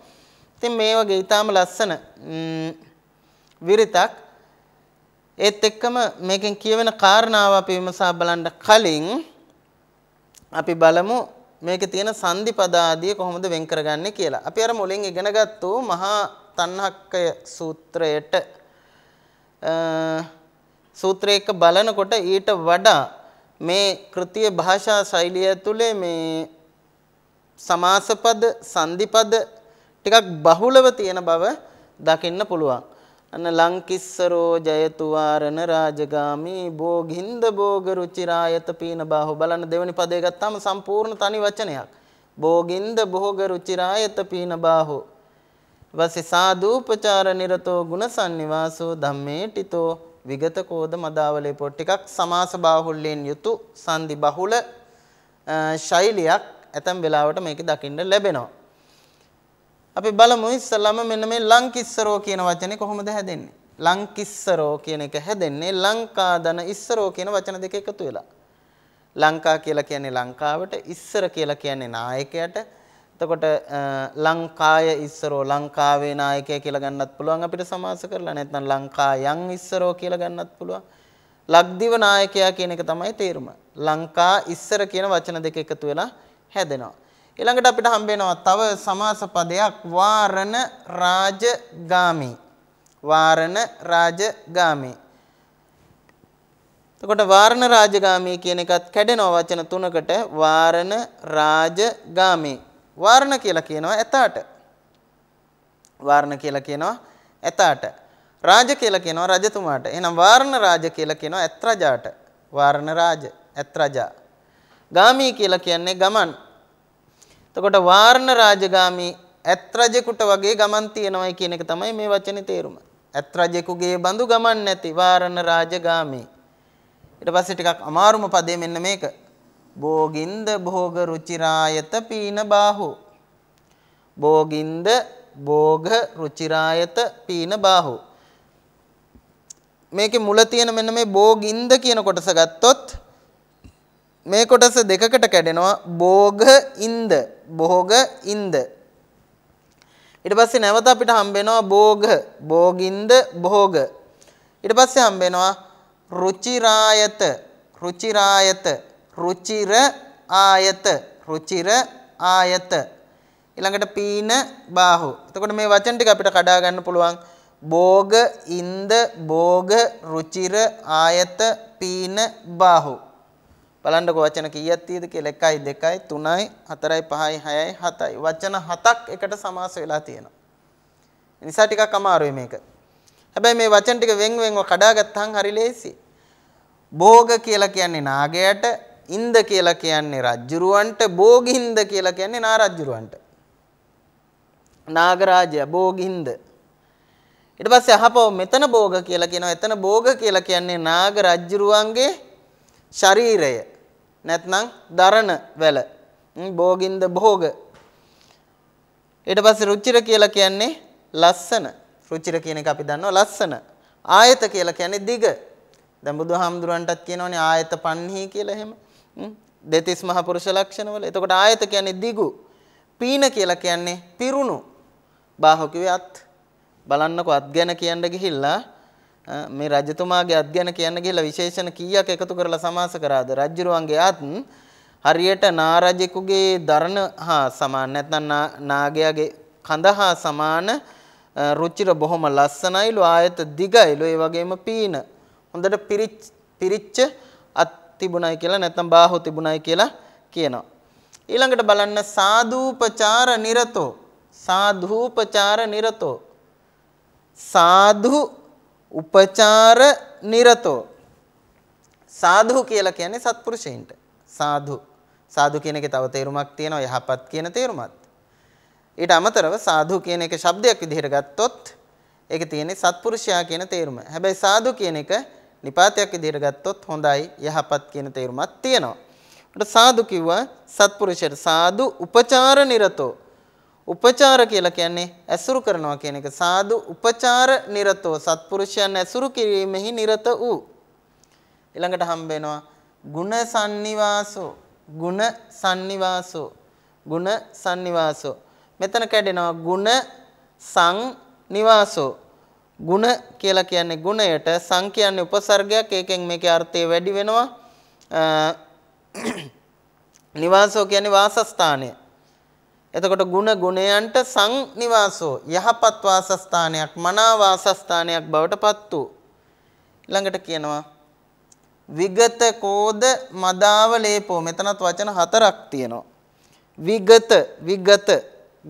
ඉතින් මේ වගේ ඊටාම ලස්සන විරිතක් ඒත් එක්කම මේකෙන් කියවෙන කාරණාව අපි විමසා බලන්න කලින් අපි බලමු මේකේ තියෙන සන්ධිපදාදිය කොහොමද වෙන් කරගන්නේ කියලා. අපි අර මුලින් ඉගෙනගත්තු මහා තණ්හක්කය සූත්‍රයට සූත්‍රයක බලනකොට ඊට වඩා මේ කෘතිය භාෂා ශෛලිය ඇතුලේ මේ සමාසපද සන්ධිපද ටිකක් බහුලව තියෙන බව දකින්න පුළුවන්. අන ලංකිස්සරෝ ජයතු වාරණ රාජගාමී භෝගින්ද භෝග රුචිරායත පීන බාහු බලන්න දෙවෙනි පදේ ගත්තාම සම්පූර්ණ තනි වචනයක් භෝගින්ද භෝග රුචිරායත පීන බාහු වසේ සාදූපචාර නිරතෝ ගුණසන්නිවාසෝ ධම්මේටිතෝ විගත කෝද මදාවලේ පොත් ටිකක් සමාස බාහුල්යෙන් යුතු සංදි බහුල ශෛලියක් ඇතම් වෙලාවට මේක දකින්න ලැබෙනවා අපි බලමු ඉස්සලම මෙන්න මේ ලංකිස්සරෝ කියන වචනේ කොහොමද හැදෙන්නේ? ලංකිස්සරෝ කියන එක හැදෙන්නේ ලංකා ධන ඉස්සරෝ කියන වචන දෙක එකතු වෙලා. ලංකා කියලා කියන්නේ ලංකාවට, ඉස්සර කියලා කියන්නේ නායකයට. එතකොට ලංකාය ඉස්සරෝ ලංකාවේ නායකය කියලා ගන්නත් පුළුවන් අපිට සමාස කරලා නැත්නම් ලංකායන් ඉස්සරෝ කියලා ගන්නත් පුළුවන්. ලක්දිව නායකයා කියන එක තමයි තේරුම. ලංකා ඉස්සර කියන වචන දෙක එකතු වෙලා හැදෙනවා. ඊළඟට අපිට හම්බ වෙනවා තව සමාස පදයක් වාරණ රාජගාමි. වාරණ රාජගාමි. එතකොට වාරණ රාජගාමි කියන එකත් කැඩෙනවා වචන තුනකට වාරණ රාජගාමි. වාරණ කියලා කියනවා එතාට. වාරණ කියලා කියනවා එතාට. රාජ කියලා කියනවා රජතුමාට. එහෙනම් වාරණ රාජ කියලා කියනවා ඇත් රජාට. වාරණ රාජ ඇත් රජා. ගාමි කියලා කියන්නේ ගමන්. එතකොට වාරණ රාජගාමි ඇත් රජෙකුට වගේ ගමන් තියනවායි කියන එක තමයි මේ වචනේ තේරුම. ඇත් රජෙකුගේ බඳු ගමන් නැති වාරණ රාජගාමි. ඊට පස්සේ ටිකක් අමාරුම පදේ මෙන්න මේක. භෝගින්ද භෝග රුචිරායත පීන බාහෝ. භෝගින්ද භෝග රුචිරායත පීන බාහෝ. මේකේ මුල තියෙන මෙන්න මේ භෝගින්ද කියන කොටස ගත්තොත් මේ කොටස දෙකකට කැඩෙනවා භෝග ඉන්ද භෝග ඉන්ද ඊට පස්සේ නැවත අපිට හම්බ වෙනවා භෝග භෝගින්ද භෝග ඊට පස්සේ හම්බ වෙනවා රුචිරායත රුචිරායත රුචිර ආයත රුචිර ආයත ඊළඟට පීන බාහු එතකොට මේ වචන ටික අපිට කඩා ගන්න පුළුවන් භෝග ඉන්ද භෝග රුචිර ආයත පීන බාහු බලන්නකො වචන කීයක් තියෙද කියලා 1යි 2යි 3යි 4යි 5යි 6යි 7යි වචන 7ක් එකට සමාස වෙලා තියෙනවා. ඒ නිසා ටිකක් අමාරුයි මේක. හැබැයි මේ වචන ටික වෙන් වෙන්ව කඩාගත්තාම හරි ලේසි. භෝග කියලා කියන්නේ නාගයට, ඉන්ද කියලා කියන්නේ රජ්ජුරුවන්ට, භෝගින්ද කියලා කියන්නේ නාරජ්ජුරුවන්ට. නාගරාජයා භෝගින්ද ඊට පස්සේ අහපෝ මෙතන භෝග කියලා කියනවා එතන භෝග කියලා කියන්නේ නාග රජුරුවන්ගේ ශරීරය නැත්නම් දරණ වැල. භෝගින්ද භෝග. ඊට පස්සේ රුචිර කියලා කියන්නේ ලස්සන. රුචිර කියන එක අපි දන්නවා ලස්සන. ආයත කියලා කියන්නේ දිග. දැන් බුදුහාමුදුරන්ටත් කියනෝනේ ආයත 50 කියලා එහෙම. දෙතිස් මහ පුරුෂ ලක්ෂණවල. එතකොට ආයත කියන්නේ දිගු. පීන කියලා කියන්නේ පිරුණු. බාහුව කිව්වේ අත්. බලන්නකො අත් ගැන කියන්න ගිහිල්ලා මේ රජතුමාගේ අත් ගැන කියන්න කියලා විශේෂණ කීයක් එකතු කරලා සමාස කරාද රජුරුවන්ගේ අත් හරියට නාරජෙකුගේ දරණ හා සමාන නැත්නම් නාගයාගේ කඳ හා සමාන රුචිර බොහොම ලස්සනයිලු ආයත දිගයිලු ඒ වගේම පීන හොඳට පිරිච්ච අත් තිබුණයි කියලා නැත්නම් බාහුව තිබුණයි කියලා කියනවා ඊළඟට බලන්න සාධූපචාර නිරතෝ සාධූපචාර නිරතෝ සාධු උපචාර නිරතෝ සාධු කියලා කියන්නේ සත්පුරුෂයින්ට සාධු සාධු කියන එකේ තව තේරුමක් තියෙනවා යහපත් කියන තේරුමත් ඊට අමතරව සාධු කියන එක શબ્දයක් විදිහට ගත්තොත් ඒක තියෙන්නේ සත්පුරුෂයා කියන තේරුම. හැබැයි සාධු කියන එක නිපාතයක් විදිහට ගත්තොත් හොඳයි යහපත් කියන තේරුමක් තියෙනවා. උඩ සාදු කිව්වා සත්පුරුෂයට සාදු උපචාර නිරතෝ උපචාර කියලා කියන්නේ ඇසුරු කරනවා කියන එක. සාදු උපචාර නිරතෝ සත්පුරුෂයන් ඇසුරු කිරීමෙහි නිරත වූ. ඊළඟට හම්බ වෙනවා ගුණ sannivaso ගුණ sannivaso ගුණ sannivaso මෙතන කැඩෙනවා ගුණ සං නිවාසෝ ගුණ කියලා කියන්නේ ගුණයට සං කියන්නේ උපසර්ගයක් ඒකෙන් මේකේ අර්ථය වැඩි වෙනවා නිවාසෝ කියන්නේ වාසස්ථානය එතකොට ಗುಣ ගුණයන්ට සංනිවාසෝ යහපත් වාසස්ථානයක් මනා වාසස්ථානයක් බවට පත් වූ ඊළඟට කියනවා විගත කෝද මදාව ලේපෝ මෙතනත් වචන හතරක් තියෙනවා විගත විගත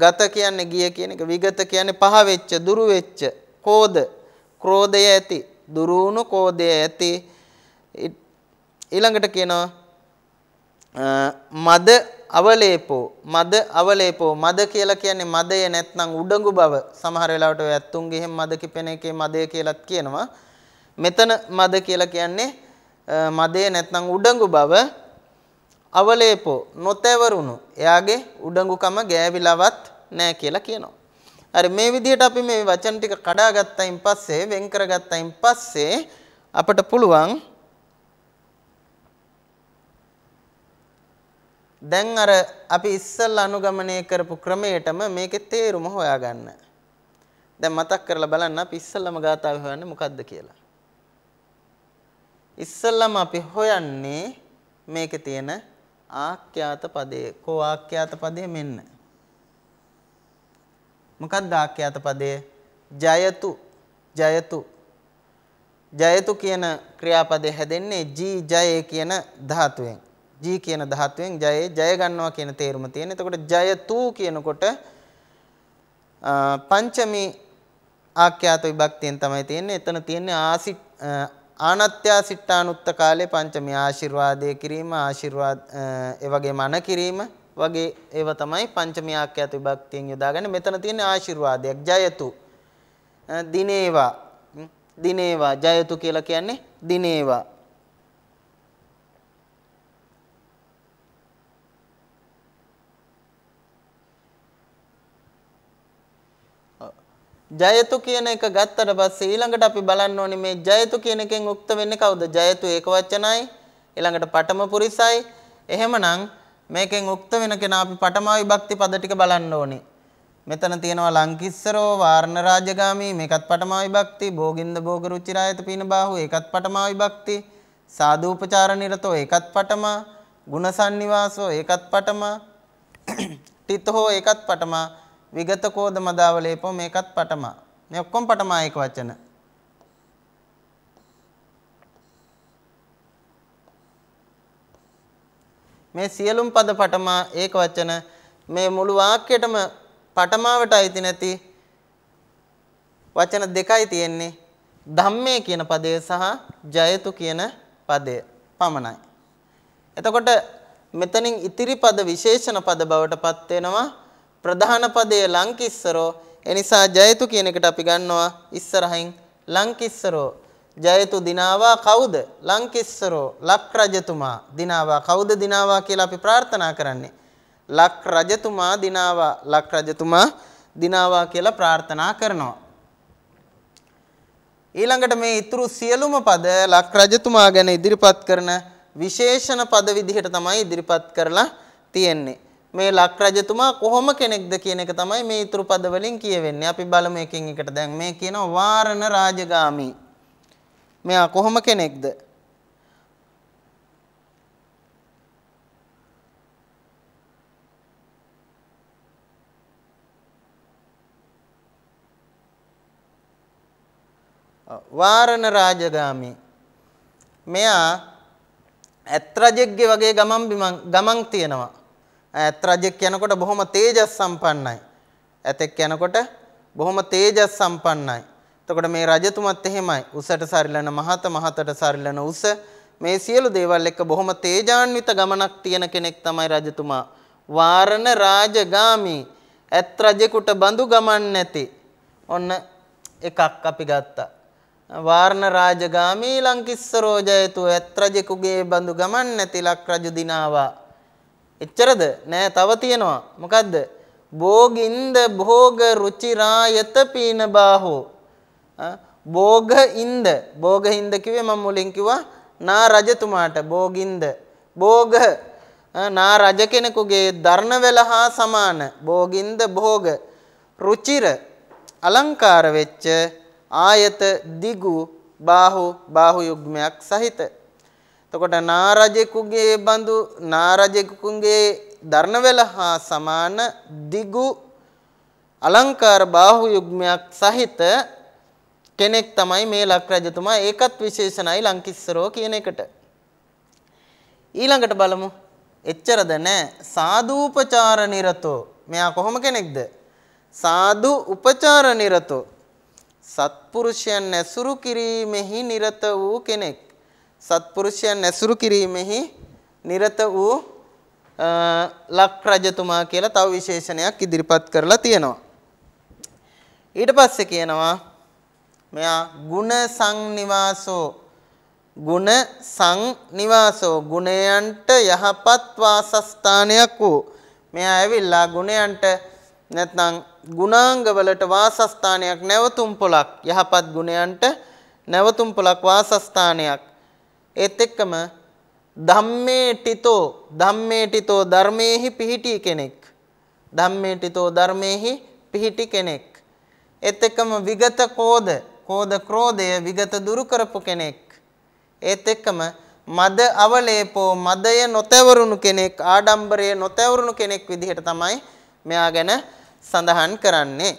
ගත කියන්නේ ගිය කියන එක විගත කියන්නේ පහ වෙච්ච දුරු වෙච්ච කෝද ක්‍රෝධය ඇති දුරුණු කෝධය ඇති ඊළඟට කියනවා මද අවලේපෝ මද අවලේපෝ මද කියලා කියන්නේ මදය නැත්නම් උඩඟු බව සමහර වෙලාවට ඔය ඇත්තුන්ගේ හැම මද කිපෙන එකේ මදය කියලාත් කියනවා මෙතන මද කියලා කියන්නේ මදය නැත්නම් උඩඟු බව අවලේපෝ නොතැවරුණු එයාගේ උඩඟුකම ගෑවිලවත් නැහැ කියලා කියනවා හරි මේ විදිහට අපි මේ වචන ටික කඩා ගත්තයින් පස්සේ වෙන් කරගත්තයින් පස්සේ අපට පුළුවන් දැන් අර අපි ඉස්සල්ලා අනුගමනය කරපු ක්‍රමයටම මේකේ තේරුම හොයාගන්න. දැන් මතක් කරලා බලන්න අපි ඉස්සල්ලාම ගාතාව හොයන්නේ මොකද්ද කියලා. ඉස්සල්ලාම අපි හොයන්නේ මේකේ තියෙන ආඛ්‍යාත පදේ. කෝ ආඛ්‍යාත පදේ මෙන්න. මොකක්ද ආඛ්‍යාත පදේ? ජයතු ජයතු ජයතු කියන ක්‍රියාපදේ හැදෙන්නේ ජී ජය කියන ධාතුවෙන්. ජී කියන ධාතුවෙන් ජයේ ජය ගන්නවා කියන තේරුම තියෙන. එතකොට ජයතු කියනකොට පංචමි ආඛ්‍යාත විභක්තියෙන් තමයි තියෙන්නේ. එතන තියෙන්නේ ආසි ආනත්‍යාසිට්ඨානුත්ත කාලේ පංචමි ආශිර්වාදයේ කිරීම ආශිර්වාද ඒ වගේම අන කිරීම වගේ ඒවා තමයි පංචමි ආඛ්‍යාත විභක්තියෙන් යොදාගන්නේ. මෙතන තියෙන්නේ ආශිර්වාදයක් ජයතු දිනේවා දිනේවා ජයතු කියලා කියන්නේ දිනේවා ජයතු කියන එක ගත්තට පස්සේ ඊළඟට අපි බලන්න ඕනේ මේ ජයතු කියන එකෙන් උක්ත වෙන්නේ කවුද? ජයතු ඒකවචනයි. ඊළඟට පටම පුරිසයි. එහෙමනම් මේකෙන් උක්ත වෙන කෙනා අපි පටමා විභක්ති පද ටික බලන්න ඕනේ. මෙතන තියෙනවා ලංකිස්සරෝ වාරණ රාජගාමි මේකත් පටමා විභක්ති භෝගින්ද භෝග රුචිරායත පීන බාහුව ඒකත් පටමා විභක්ති සාදූපචාර නිරතෝ ඒකත් පටමා ගුණසන්නිවාසෝ ඒකත් පටමා ටිතෝ ඒකත් පටමා විගත කෝද මදාවලේපෝ මේකත් පටමා. මේ ඔක්කොම පටමා එක වචන. මේ සියලුම පද පටමා ඒක වචන මේ මුළු වාක්‍යයටම පටමාවට අයිති නැති වචන දෙකයි තියෙන්නේ. ධම්මේ කියන පදය සහ ජයතු කියන පදය පමණයි. එතකොට මෙතනින් ඉතිරි පද විශේෂණ පද බවට පත් වෙනවා ප්‍රධාන පදයේ ලංකිස්සරෝ එනිසා ජයතු කියන එකට අපි ගන්නවා ඉස්සරහින් ලංකිස්සරෝ ජයතු දිනාවා කවුද ලංකිස්සරෝ ලක් රජතුමා දිනාවා කවුද දිනාවා කියලා අපි ප්‍රාර්ථනා කරන්නේ ලක් රජතුමා දිනාවා ලක් රජතුමා දිනාවා කියලා ප්‍රාර්ථනා කරනවා ඊළඟට මේ ඉතුරු සියලුම පද ලක් රජතුමා ගැන ඉදිරිපත් කරන විශේෂණ පද විදිහට තමයි ඉදිරිපත් කරලා තියෙන්නේ මේ ලක් රජතුමා කොහොම කෙනෙක්ද කියන එක තමයි මේ ඊතුරු පද වලින් කියවෙන්නේ. අපි බලමු එකින් එකට. දැන් මේ කියන වාරණ රාජගාමි. මෙයා කොහොම කෙනෙක්ද? වාරණ රාජගාමි. මෙයා ඇත් රජෙක්ගේ වගේ ගමන් බිමන් ගමන් තියනවා. ඇත් රජෙක් යනකොට බොහොම තේජස් සම්පන්නයි. ඇතෙක් යනකොට බොහොම තේජස් සම්පන්නයි. එතකොට මේ රජතුමත් එහෙමයි. උසට සරිලන මහත මහතට සරිලන උස මේ සියලු දේවල් එක්ක බොහොම තේජාන්විත ගමනක් තියෙන කෙනෙක් තමයි රජතුමා. වාරණ රාජගාමි ඇත් රජෙකුට බඳු ගමන් නැති. ඔන්න එකක් අපි ගත්තා. වාරණ රාජගාමී ලංකිස්ස රෝජයතු ඇත් රජෙකුගේ බඳු ගමන් නැති ලක් රජු දිනාවා. එච්චරද නෑ තව තියෙනවා. මොකද්ද? භෝගින්ද භෝග රුචිරායත පීන බාහෝ. භෝගින්ද භෝගින්ද කිව්වේ මම මුලින් කිව්වා නා රජතුමාට භෝගින්ද භෝග නා රජ කෙනෙකුගේ ධර්ණවල හා සමාන භෝගින්ද භෝග රුචිර අලංකාර වෙච්ච ආයත දිගු බාහු බාහු යුග්මයක් සහිත එතකොට නාරජෙකුගේ බඳු නාරජෙකුගේ දර්ණවල හා සමාන දිගු අලංකාර බාහු යුග්මයක් සහිත කෙනෙක් තමයි මේ ලක් රජතුමා ඒකත් විශේෂණයි ලංකිස්සරෝ කියන එකට ඊළඟට බලමු එච්චරද නෑ සාධූපචාර නිරතෝ මෙයා කොහොම කෙනෙක්ද සාදු උපචාර නිරතෝ සත්පුරුෂයන් ඇසුරු කිරීමෙහි නිරත වූ කෙනෙක් සත්පුරුෂයන් ඇසුරු කිරීමෙහි නිරත වූ ලක් රජතුමා කියලා තව විශේෂණයක් ඉදිරිපත් කරලා තියෙනවා. ඊට පස්සේ කියනවා මෙයා ಗುಣ සංනිවාසෝ ಗುಣ සංනිවාසෝ ගුණයන්ට යහපත් වාසස්ථානයක් වූ මෙයා ඇවිල්ලා ගුණයන්ට නැත්නම් ගුණාංගවලට වාසස්ථානයක් නැවතුම් පොලක් යහපත් ගුණයන්ට නැවතුම් පොලක් වාසස්ථානයක් ඒත් එක්කම ධම්මේටිතෝ ධම්මේටිතෝ ධර්මේහි පිහිටි කෙනෙක්. ධම්මේටිතෝ ධර්මේහි පිහිටි කෙනෙක්. ඒත් එක්කම විගත කෝධ කෝධ ක්‍රෝධය විගත දුරු කරපු කෙනෙක්. ඒත් එක්කම මද අවලේපෝ මදය නොතැවරුණු කෙනෙක් ආඩම්බරය නොතැවරුණු කෙනෙක් විදිහට තමයි මෙයා ගැන සඳහන් කරන්නේ.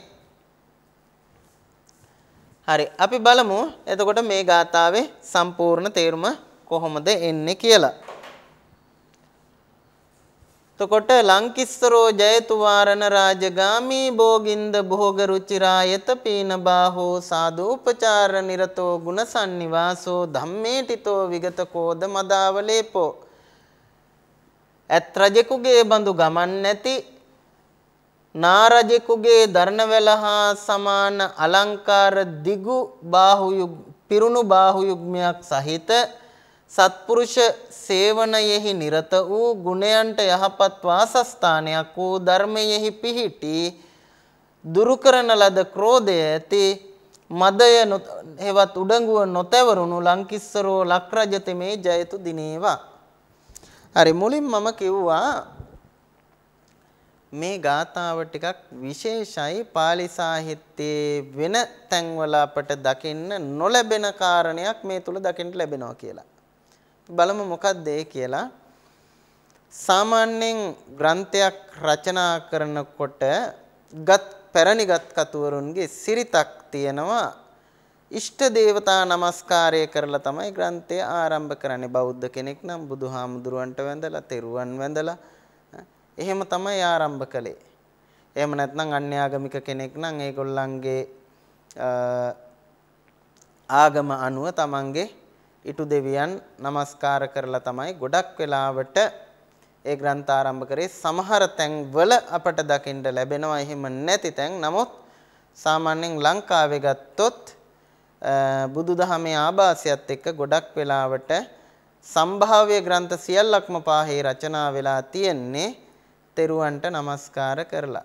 හරි අපි බලමු එතකොට මේ ගාථාවේ සම්පූර්ණ තේරුම කොහොමද එන්නේ කියලා. එතකොට ලංකිස්සරෝ ජයතු වාරණ රාජගාමී භෝගින්ද භෝග රුචිරායත පීන බාහෝ සාදූපචාර නිරතෝ ගුණසන්නිවාසෝ ධම්මේ තිතෝ විගත කෝද මදාවලේපෝ ඇත් රජෙකුගේ බඳු ගමන් නැති නාරජෙකුගේ දරණවැල හා සමාන අලංකාර දිගු බාහුයු පිරුණු බාහුයුග්මයක් සහිත සත්පුරුෂ සේවනයෙහි නිරත වූ ගුණයන්ට යහපත් වාසස්ථානයක් වූ ධර්මයෙහි පිහිටි දුරු කරන ලද ක්‍රෝධය ඇති මදය හෙවත් උඩඟුව නොතැවරුණු ලංකිස්සරෝ ලක්රජතමේ ජයතු දිනේවා. හරි මුලින් මම කිව්වා මේ ගාථාව ටිකක් විශේෂයි පාලි සාහිත්‍යයේ වෙන තැන්වල අපට දකින්න නොලැබෙන කාරණයක් මේ තුල දකින්න ලැබෙනවා කියලා. බලමු මොකක්ද ඒ කියලා. සාමාන්‍යයෙන් ග්‍රන්ථයක් රචනා කරනකොට ගත් පැරණි ගත් කතුවරුන්ගේ සිරිතක් තියෙනවා ඉෂ්ට දේවතා නමස්කාරය කරලා තමයි ග්‍රන්ථය ආරම්භ කරන්නේ බෞද්ධ කෙනෙක් නම් බුදුහාමුදුරුවන්ට වැඳලා තෙරුවන් වැඳලා එහෙම තමයි ආරම්භ කළේ. එහෙම නැත්නම් අන්‍යාගමික කෙනෙක් නම් ඒගොල්ලන්ගේ ආගම අනුව තමන්ගේ ඉටු දෙවියන් নমස්කාර කරලා තමයි ගොඩක් වෙලාවට ඒ ග්‍රන්ථ ආරම්භ කරේ සමහර තැන්වල අපට දකින්න ලැබෙනවා එහෙම නැති තැන්. නමුත් සාමාන්‍යයෙන් ලංකාවේ ගත්තොත් බුදුදහමේ ආభాසයත් එක්ක ගොඩක් වෙලාවට සම්භාව්‍ය ග්‍රන්ථ සියල්ලක්ම පාහේ රචනා වෙලා තියෙන්නේ තෙරුවන්ට নমස්කාර කරලා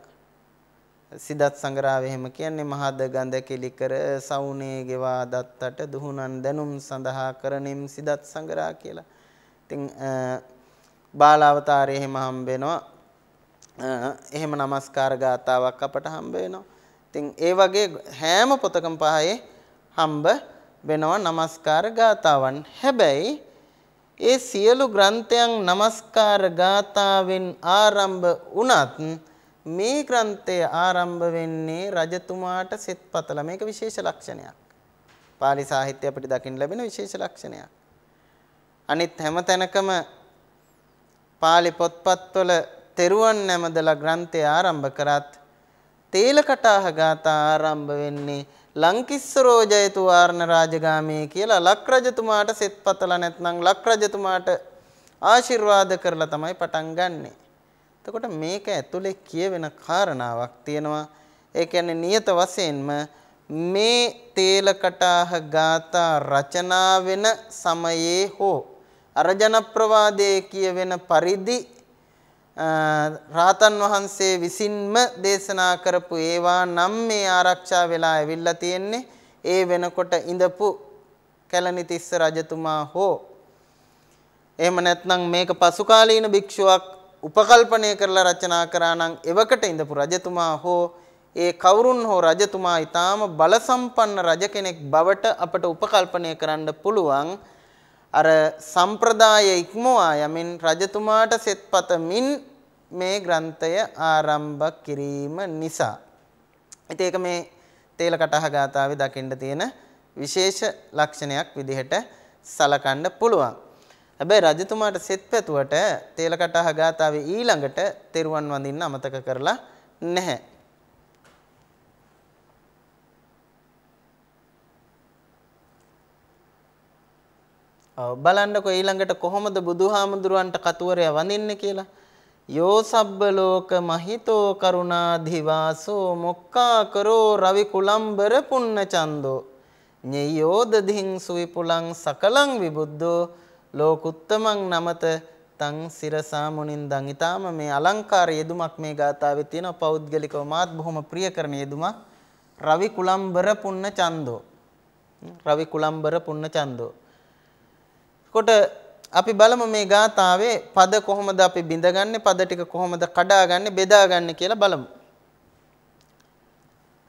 සිදත් සංගරාව එහෙම කියන්නේ මහද ගඳ කිලිකර සවුනේ ගෙවා දත්තට දුහුනන් දැනුම් සඳහා කරනෙම් සිදත් සංගරා කියලා. ඉතින් බාලාවතාරය එහෙම හම්බ වෙනවා. එහෙම নমස්කාර ගාතාවක් අපට හම්බ වෙනවා. ඉතින් ඒ වගේ හැම පොතකම පහේ හම්බ වෙනවා নমස්කාර ගාතාවන්. හැබැයි ඒ සියලු ග්‍රන්ථයන් নমස්කාර ගාතාවෙන් ආරම්භ වුණත් මේ ග්‍රන්ථය ආරම්භ වෙන්නේ රජතුමාට සෙත් පතලා මේක විශේෂ ලක්ෂණයක්. පාලි සාහිත්‍ය අපිට දකින්න ලැබෙන විශේෂ ලක්ෂණයක්. අනිත් හැම තැනකම පාලි පොත්පත්වල තෙරුවන් නැමදලා ග්‍රන්ථය ආරම්භ කරත් තේලකටාහ ගාථා ආරම්භ වෙන්නේ ලංකිස්සරෝ ජයතු වාරණ රාජගාමී කියලා ලක් රජතුමාට සෙත් පතලා නැත්නම් ලක් රජතුමාට ආශිර්වාද කරලා තමයි පටන් ගන්නෙ. එතකොට මේක ඇතුලේ කියවෙන කාරණාවක් තියෙනවා. ඒ කියන්නේ නියත වශයෙන්ම මේ තේලකටාහ ගාථා රචනා වෙන සමයේ හෝ අරජන ප්‍රවාදයේ කියවෙන පරිදි රාතන් වහන්සේ විසින්ම දේශනා කරපු ඒවා නම් මේ ආරක්ෂා වෙලා ඇවිල්ලා තියෙන්නේ ඒ වෙනකොට ඉඳපු කැලණිතිස්ස රජතුමා හෝ එහෙම නැත්නම් මේක පසුකාලීන භික්ෂුවක් උපකල්පනය කරලා රචනා කරා නම් එවකට ඉඳපු රජතුමා හෝ ඒ කවුරුන් හෝ රජතුමා ඊටාම බලසම්පන්න රජ කෙනෙක් බවට අපට උපකල්පනය කරන්න පුළුවන්. අර සම්ප්‍රදාය ඉක්මවා යමින් රජතුමාට සෙත්පතමින් මේ ග්‍රන්ථය ආරම්භ කිරීම නිසා. ඉතින් ඒක මේ තේල කටහ ගාථාවේ දකින්න තියෙන විශේෂ ලක්ෂණයක් විදිහට සලකන්න පුළුවන්. හැබැයි රජතුමාට සෙත් පැතුවට තේල කටහ ගාථාවේ ඊළඟට තෙරුවන් වඳින්න අමතක කරලා නැහැ. බලන්නකො ඊළඟට කොහොමද බුදුහාමුදුරුවන්ට කතුවරය වඳින්නේ කියලා. යෝ සබ්බ ලෝක මහිතෝ කරුණා දිවාසෝ මොක්ඛා කරෝ රවි කුලම්බර පුන්න චන්දෝ ඤයෝද දිහින් සුවිපුලං සකලං විබුද්ධෝ ලෝකුත්තමං නමත තං සිරසා මුනින් දන් ඊටාම මේ අලංකාර යෙදුමක් මේ ගාතාවේ තියෙන පෞද්ගලිකව මාත් බොහොම ප්‍රිය කරන යෙදුමක් රවි කුලම්බර පුන්න චන්දෝ රවි කුලම්බර පුන්න චන්දෝ කොට අපි බලමු මේ ගාථාවේ පද කොහොමද අපි බිඳගන්නේ පද ටික කොහොමද කඩාගන්නේ බෙදාගන්නේ කියලා බලමු.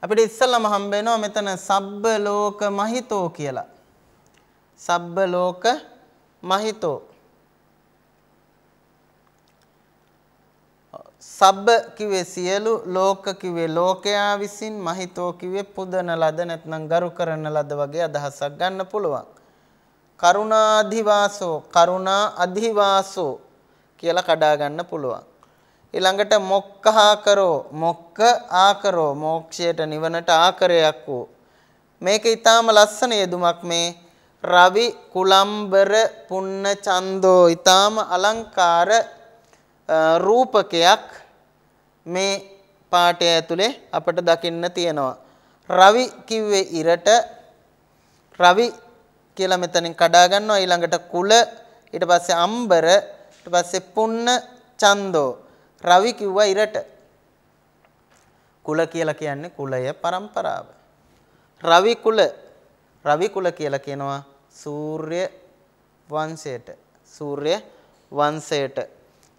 අපිට ඉස්සල්ලාම හම්බ වෙනවා මෙතන සබ්බ ලෝක මහිතෝ කියලා. සබ්බ ලෝක මහිතෝ. සබ්බ කිව්වේ සියලු ලෝක කිව්වේ ලෝකයා විසින් මහිතෝ කිව්වේ පුදන ලද නැත්නම් ගරු කරන ලද වගේ අදහසක් ගන්න පුළුවන්. කරුණාධිවාසෝ කරුණා අධිවාසෝ කියලා කඩා ගන්න පුළුවන්. ඊළඟට මොක්ඛාකරෝ මොක්ඛ ආකරෝ මොක්ෂයට නිවනට ආකරයක් වූ මේක ඊටාම ලස්සන යෙදුමක් මේ රවි කුලම්බර පුන්න චන්දෝ ඊටාම අලංකාර රූපකයක් මේ පාඨය ඇතුලේ අපට දකින්න තියෙනවා. රවි කිව්වේ ඉරට රවි කියලා මෙතනින් කඩා ගන්නවා ඊළඟට කුල ඊට පස්සේ අම්බර ඊට පස්සේ පුන්න චන්දෝ රවි කිව්වා ඉරට කුල කියලා කියන්නේ කුලය પરම්පරාව රවි කුල රවි කුල කියලා කියනවා සූර්ය වංශයට සූර්ය වංශයට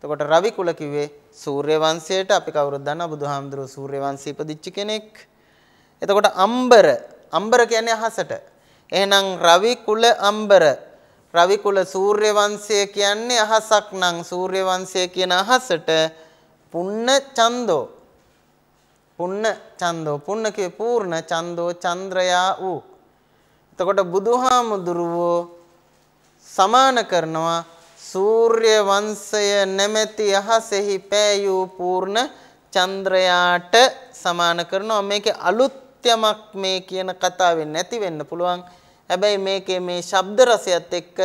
එතකොට රවි කුල කිව්වේ සූර්ය වංශයට අපි කවුරුද දන්නා බුදුහාමුදුරුවෝ සූර්ය වංශී ඉපදිච්ච කෙනෙක් එතකොට අම්බර අම්බර කියන්නේ අහසට එහෙනම් රවි කුල අම්බර රවි කුල සූර්ය වංශය කියන්නේ අහසක් නම් සූර්ය වංශය කියන අහසට පුන්න චන්දෝ පුන්න චන්දෝ පුන්න කිය පූර්ණ චන්දෝ චන්ද්‍රයා වූ එතකොට බුදුහාමුදුරුවෝ සමාන කරනවා සූර්ය වංශය නැමැති අහසෙහි පෑයූ පූර්ණ චන්ද්‍රයාට සමාන කරනවා මේකේ අලුත් යමක් මේ කියන කතාවෙන් නැති වෙන්න පුළුවන් හැබැයි මේකේ මේ ශබ්ද රසයත් එක්ක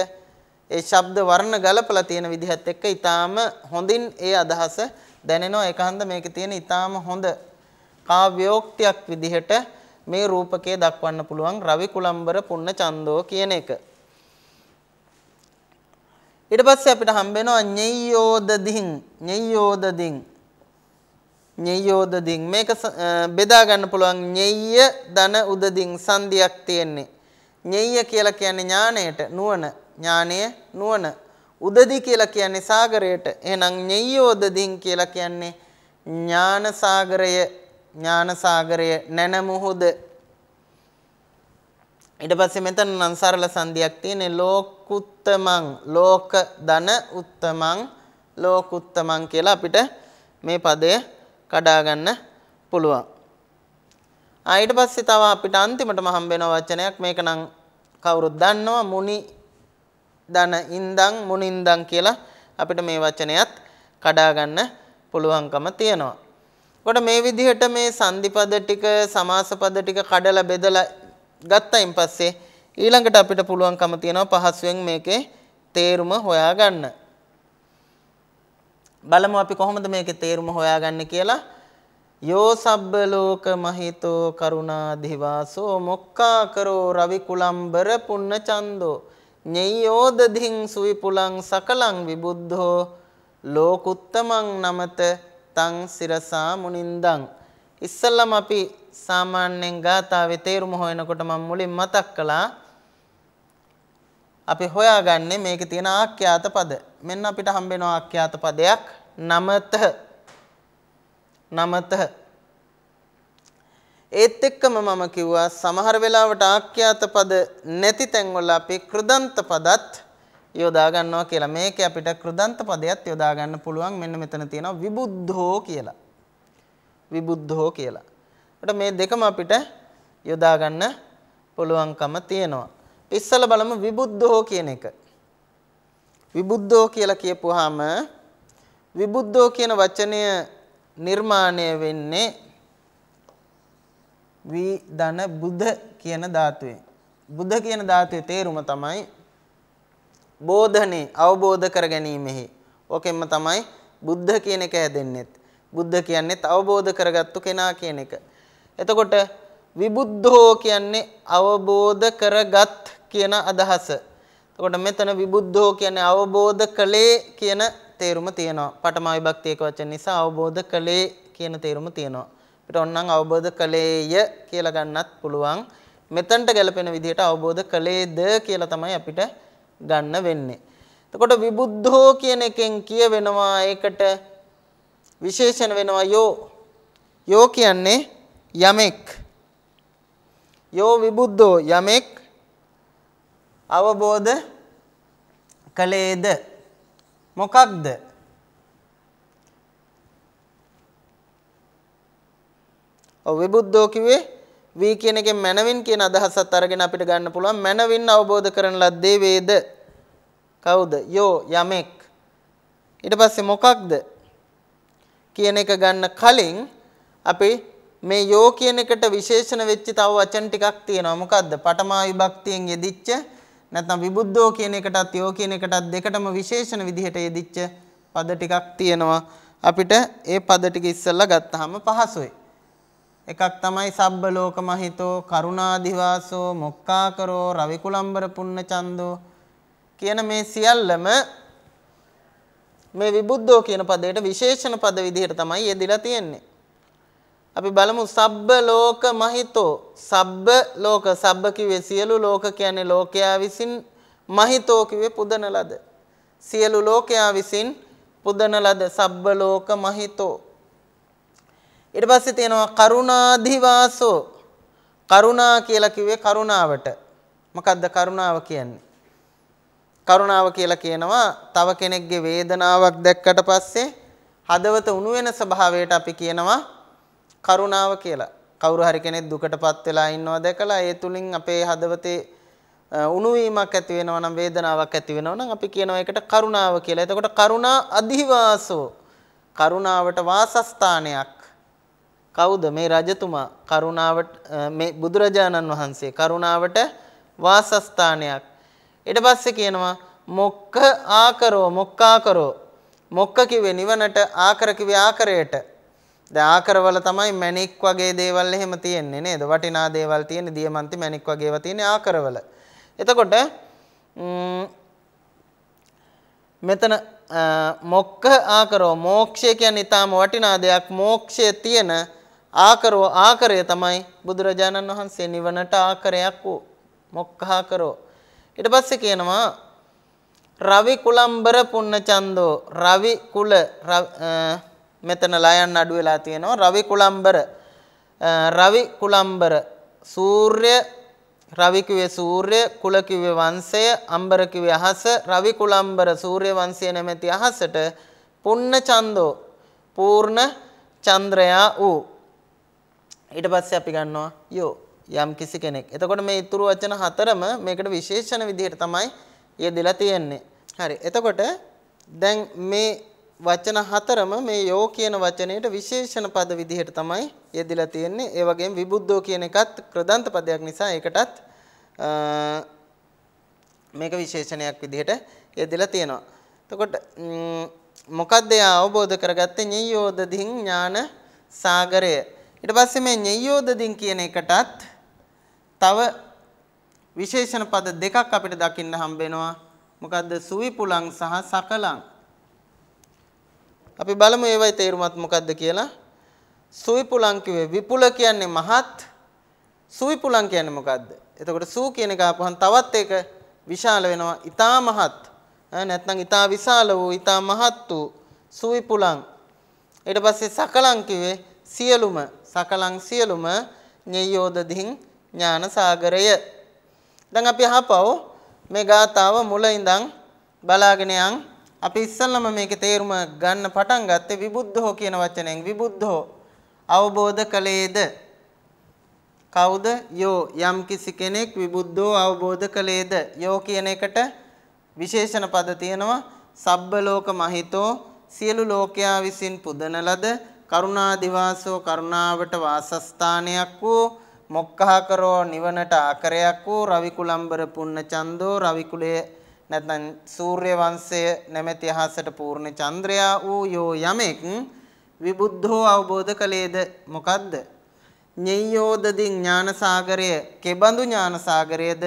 ඒ ශබ්ද වර්ණ ගලපලා තියෙන විදිහත් එක්ක ඊටාම හොඳින් ඒ අදහස දැනෙනවා ඒකහන්ද මේකේ තියෙන ඊටාම හොඳ කාව්‍යෝක්තියක් විදිහට මේ රූපකයේ දක්වන්න පුළුවන් රවි කුලම්බර පුන්න චන්දෝ කියන එක. ඊට පස්සේ අපිට හම්බ වෙනවා ඤෙය්‍යෝදදින් ඤෙය්‍යෝදදින් ඤෙය්‍යෝදදින් මේක බෙදා ගන්න පුළුවන් ඤෙය්‍ය දන උදදින් සංදියක් තියෙන්නේ. ඤෙය්‍ය කියලා කියන්නේ ඥාණයට නුවණ ඥාණය නුවණ උදදි කියලා කියන්නේ සාගරයට එහෙනම් ඤෙය්‍යෝදදින් කියලා කියන්නේ ඥාන සාගරය ඥාන සාගරය නැන මුහුද ඊට පස්සේ මෙතන නම් සරල සංදියක් තියෙන්නේ ලෝකුත්තමං ලෝක ධන උත්තමං ලෝකුත්තමං කියලා අපිට මේ පදය කඩා ගන්න පුළුවන්. ආ ඊට පස්සේ තව අපිට අන්තිමටම හම්බ වෙන වචනයක් මේක නම් කවුරුත් දන්නවා මුනි දන ඉන්දන් මුනින්දන් කියලා අපිට මේ වචනයත් කඩා ගන්න පුළුවන්කම තියෙනවා. කොට මේ විදිහට මේ සංදිපද ටික සමාසපද ටික කඩලා බෙදලා ගත්තයින් පස්සේ ඊළඟට අපිට පුළුවන්කම තියෙනවා පහසුවෙන් මේකේ තේරුම හොයාගන්න. බලමු අපි කොහොමද මේකේ තේරුම හොයාගන්නේ කියලා යෝ සබ්බ ලෝක මහිතෝ කරුණා දිවාසෝ මොක්කා කරෝ රවි කුලම්බර පුන්න චන්தோ ඤයෝද දිං සුවිපුලං සකලං විබුද්ධෝ ලෝකුත්තමං නමත තං සිරසා මුනින්දං ඉස්සල්ලාම අපි සාමාන්‍යයෙන් ගාථාවේ තේරුම හොයනකොට මම මුලින් මතක් කළා අපි හොයාගන්නේ මේකේ තියෙන ආඛ්‍යාත පද මෙන්න අපිට හම්බ වෙන ආඛ්‍යාත පදයක් නමත නමත ඒත් එක්කම මම කිව්වා සමහර වෙලාවට ආඛ්‍යාත පද නැති තැන්වල අපි කෘදන්ත පදත් යොදා ගන්නවා කියලා. මේකේ අපිට කෘදන්ත පදයක් යොදා ගන්න පුළුවන්. මෙන්න මෙතන තියෙනවා විබුද්ධෝ කියලා. විබුද්ධෝ කියලා. එතකොට මේ දෙකම අපිට යොදා ගන්න පුළුවන්කම තියෙනවා. ඉස්සල බලමු විබුද්ධෝ කියන එක. විබුද්ධෝ කියලා කියපුවාම විබුද්ධෝ කියන වචනය නිර්මාණය වෙන්නේ වී ධන බුද කියන ධාතුවේ. බුද කියන ධාතුවේ තේරුම තමයි බෝධනේ අවබෝධ කර ගැනීමෙහි. ඕකෙන්ම තමයි බුද්ධ කියන එක හැදෙන්නේත්. බුද්ධ කියන්නේ අවබෝධ කරගත්තු කෙනා කියන එක. එතකොට විබුද්ධෝ කියන්නේ අවබෝධ කරගත් කියන අදහස. එතකොට මෙතන විබුද්ධෝ කියන්නේ අවබෝධ කළේ කියන තේරුම තියෙනවා. පඨමා විභක්ති එක වචන නිසා අවබෝධ කළේ කියන තේරුම තියෙනවා. අපිට ඕනනම් අවබෝධ කළේය කියලා ගන්නත් පුළුවන්. මෙතනට ගැලපෙන විදිහට අවබෝධ කළේද කියලා තමයි අපිට ගන්න වෙන්නේ. එතකොට විබුද්ධෝ කියන එකෙන් කියවෙනවා ඒකට විශේෂණ වෙනවා යෝ. යෝ කියන්නේ යමෙක්. යෝ විබුද්ධෝ යමෙක් අවබෝධ කළේද මොකක්ද ඔව් විබුද්ධෝ කිව්වේ වී කියන එකෙන් මනවින් කියන අදහසත් අරගෙන අපිට ගන්න පුළුවන් මනවින් අවබෝධ කරන ලද්දේ වේද කවුද යෝ යමෙක් ඊට පස්සේ මොකක්ද කියන එක ගන්න කලින් අපි මේ යෝ කියන එකට විශේෂණ වෙච්ච තව වචන ටිකක් තියෙනවා මොකද්ද පටමා විභක්තියෙන් යෙදිච්ච නැත්නම් විබුද්ධෝ කියන එකටත් යෝ කියන එකටත් දෙකටම විශේෂණ විදිහට යෙදිච්ච පද ටිකක් තියෙනවා. අපිට ඒ පද ටික ඉස්සෙල්ලා ගත්තාම පහසුයි. එකක් තමයි සබ්බ ලෝක මහිතෝ කරුණාදිවාසෝ මොක්කාකරෝ රවිකුලම්බර පුන්න චන්දෝ කියන මේ සියල්ලම මේ විබුද්ධෝ කියන පදයට විශේෂණ පද විදිහට තමයි යෙදිලා තියෙන්නේ. අපි බලමු සබ්බ ලෝක මහිතෝ සබ්බ ලෝක සබ්බ කිව්වේ සියලු ලෝක කියන්නේ ලෝකයා විසින් මහිතෝ කිව්වේ පුදන ලද සියලු ලෝකයා විසින් පුදන ලද සබ්බ ලෝක මහිතෝ ඊට පස්සේ තියෙනවා කරුණාදිවාසෝ කරුණා කියලා කිව්වේ කරුණාවට මොකද්ද කරුණාව කියන්නේ කරුණාව කියලා කියනවා තව කෙනෙක්ගේ වේදනාවක් දැක්කට පස්සේ හදවත උණු වෙන ස්වභාවයට අපි කියනවා කරුණාව කියලා. කවුරු හරි කෙනෙක් දුකටපත් වෙලා ඉන්නවා දැකලා ඒ තුලින් අපේ හදවතේ උණුවීමක් ඇති වෙනවා නම් වේදනාවක් ඇති වෙනවා නම් අපි කියනවා ඒකට කරුණාව කියලා. එතකොට කරුණා අධිවාසෝ කරුණාවට වාසස්ථානයක් කවුද මේ රජතුමා කරුණාවට මේ බුදුරජාණන් වහන්සේ කරුණාවට වාසස්ථානයක් ඊට පස්සේ කියනවා මොක්ක ආකරෝ මොක්කාකරෝ මොක්ක කිව්වේ නිවනට ආකර කිව්වේ ආකරයට දැන් ආකරවල තමයි මැණික් වගේ දේවල් එහෙම තියෙන්නේ නේද? වටිනා දේවල් තියෙන්නේ දියමන්ති මැණික් වගේ ඒවා තියෙන්නේ ආකරවල. එතකොට මෙතන මොක්ක ආකරෝ මෝක්ෂය කියන්නේ ඊටාම වටිනා දෙයක් මෝක්ෂය තියෙන ආකරෝ ආකරය තමයි බුදුරජාණන් වහන්සේ නිවනට ආකරයක් වූ මොක්ඛාකරෝ. ඊට පස්සේ කියනවා රවි කුලම්බර පුන්න චන්දෝ රවි කුල මෙතන ලයන් අඩු වෙලා තියෙනවා රවි කුලම්බර රවි කුලම්බර සූර්ය රවි කිව්වේ සූර්ය කුල කිව්වේ වංශය අම්බර කිව්වේ අහස රවි කුලම්බර සූර්ය වංශය නැමැති අහසට පුන්න චන්දෝ පූර්ණ චන්ද්‍රයා වූ ඊට පස්සේ අපි ගන්නවා යෝ යම් කිසි කෙනෙක් එතකොට මේ ඉතුරු වචන හතරම මේකට විශේෂණ විදිහට තමයි යෙදලා තියෙන්නේ හරි එතකොට දැන් මේ වචන හතරම මේ යෝ කියන වචනයට විශේෂණ පද විදිහට තමයි යෙදිලා තියෙන්නේ. ඒ වගේම විබුද්ධෝ කියන එකත් ක්‍රදන්ත පදයක් නිසා ඒකටත් මේක විශේෂණයක් විදිහට යෙදිලා තියෙනවා. එතකොට මොකද්ද අවබෝධ කරගත්තේ ඤයෝද දින් ඥාන සාගරය. ඊට පස්සේ මේ ඤයෝද දින් කියන එකටත් තව විශේෂණ පද දෙකක් අපිට දකින්න හම්බ වෙනවා. මොකද්ද සුවිපුලං සහ සකලං. අපි බලමු ඒවයි තේරුමත් මොකක්ද කියලා. සුවිපුලං කිව්වේ විපුල කියන්නේ මහත් සුවිපුලං කියන්නේ මොකද්ද? එතකොට සූ කියන එක ආපහන් තවත් ඒක විශාල වෙනවා. ඊතා මහත්. නැත්නම් ඊතා විශාල වූ ඊතා මහත් වූ සුවිපුලං. ඊට පස්සේ සකලං කිව්වේ සියලුම සකලං සියලුම ඤයෝදධින් ඥාන සාගරය. දැන් අපි අහපව මේ ගාතාව මුල ඉඳන් බලාගෙන යන් අපි ඉස්සල්ලාම මේකේ තේරුම ගන්න පටන් ගත්තේ විබුද්ධෝ කියන වචනයෙන් විබුද්ධෝ අවබෝධ කළේද කවුද යෝ යම් කිසි කෙනෙක් විබුද්ධෝ අවබෝධ කළේද යෝ කියන එකට විශේෂණ පද තියෙනවා සබ්බ ලෝක මහිතෝ සියලු ලෝකයා විසින් පුදන ලද කරුණා දිවාසෝ කරුණාවට වාසස්ථානයක් වූ මොක්ඛහකරෝ නිවනට ආකරයක් වූ රවි කුලම්බර පුන්න චන්දෝ රවි කුලයේ නැත්නම් සූර්ය වංශය නැමැති අහසට පූර්ණ චන්ද්‍රයා වූ යෝ යමෙක් විබුද්ධෝ අවබෝධ කළේද මොකද්ද? ඤෙයෝදදි ඥාන සාගරය කෙබඳු ඥාන සාගරයේද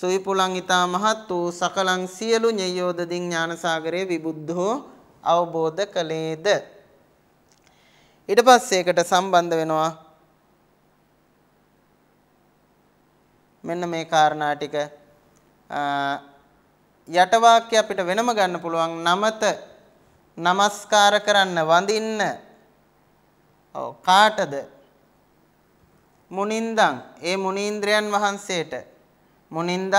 සුවිපුලං ඊතා මහත් වූ සකලං සියලු ඤෙයෝදදි ඥාන සාගරයේ විබුද්ධෝ අවබෝධ කළේද ඊට පස්සේ ඒකට සම්බන්ධ වෙනවා මෙන්න මේ කාරණා ටික යට වාක්‍ය අපිට වෙනම ගන්න පුළුවන් නමත নমස්කාර කරන්න වඳින්න ඔව් කාටද මුනින්දන් ඒ මුනීන්ද්‍රයන් වහන්සේට මුනින්දන්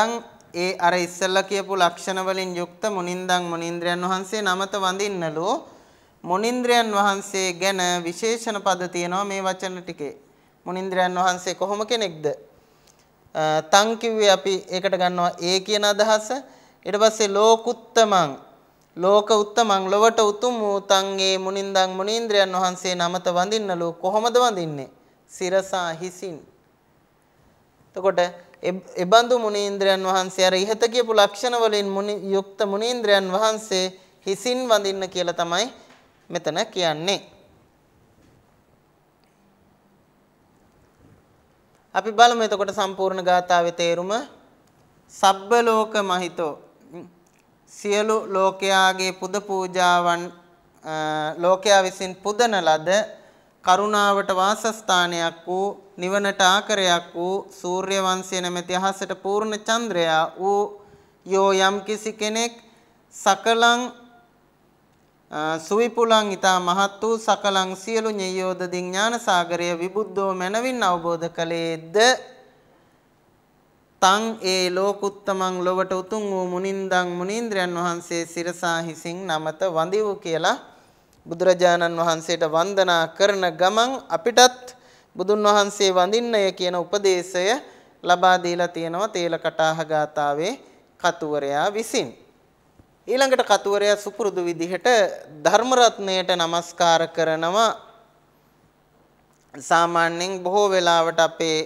ඒ අර ඉස්සෙල්ලා කියපු ලක්ෂණ වලින් යුක්ත මුනින්දන් මුනීන්ද්‍රයන් වහන්සේ නමත වඳින්නලු මුනින්ද්‍රයන් වහන්සේ ගැන විශේෂණ පද තියෙනවා මේ වචන ටිකේ මුනින්ද්‍රයන් වහන්සේ කොහොම කෙනෙක්ද තං කිව්වේ අපි ඒකට ගන්නවා ඒ කියන අදහස ඊට පස්සේ ලෝකුත්තමං ලෝක උත්තමං ලොවට උතුම් වූ තංගේ මුනින්දං මුනීන්ද්‍රයන් වහන්සේ නමත වඳින්නලු කොහොමද වඳින්නේ? සිරසා හිසින්. එතකොට එබඳු මුනීන්ද්‍රයන් වහන්සේ අර ඉහත කියපු ලක්ෂණ වලින් යුක්ත මුනීන්ද්‍රයන් වහන්සේ හිසින් වඳින්න කියලා තමයි මෙතන කියන්නේ. අපි බලමු එතකොට සම්පූර්ණ ගාථාවේ තේරුම සබ්බ ලෝක මහිතෝ සියලු ලෝකයාගේ පුද පූජාවන් ලෝකයා විසින් පුදන ලද කරුණාවට වාසස්ථානයක් වූ නිවනට ආකරයක් වූ සූර්ය වංශය නැමැති අහසට පූර්ණ චන්ද්‍රයා වූ යෝ යම් කිසි කෙනෙක් සකලං සුවිපුලං ඊතා මහත් වූ සකලං සියලු ඤයෝදදී ඥාන සාගරය විබුද්ධෝ මනවින් අවබෝධ කළේද තං ඒ ලෝකුත්තමං ලොවට උතුම් වූ මුනින්දං මුනින්ද්‍රයන් වහන්සේ සිරසා හිසින් නමත වඳිව් කියලා බුදුරජාණන් වහන්සේට වන්දනා කරන ගමන් අපිටත් බුදුන් වහන්සේ වඳින්නය කියන උපදේශය ලබා දීලා තියෙනවා තේල කටාහ ගාතාවේ කතුවරයා විසින්. ඊළඟට කතුවරයා සුපුරුදු විදිහට ධර්ම රත්ණයට নমස්කාර කරනවා. සාමාන්‍යයෙන් බොහෝ වෙලාවට අපේ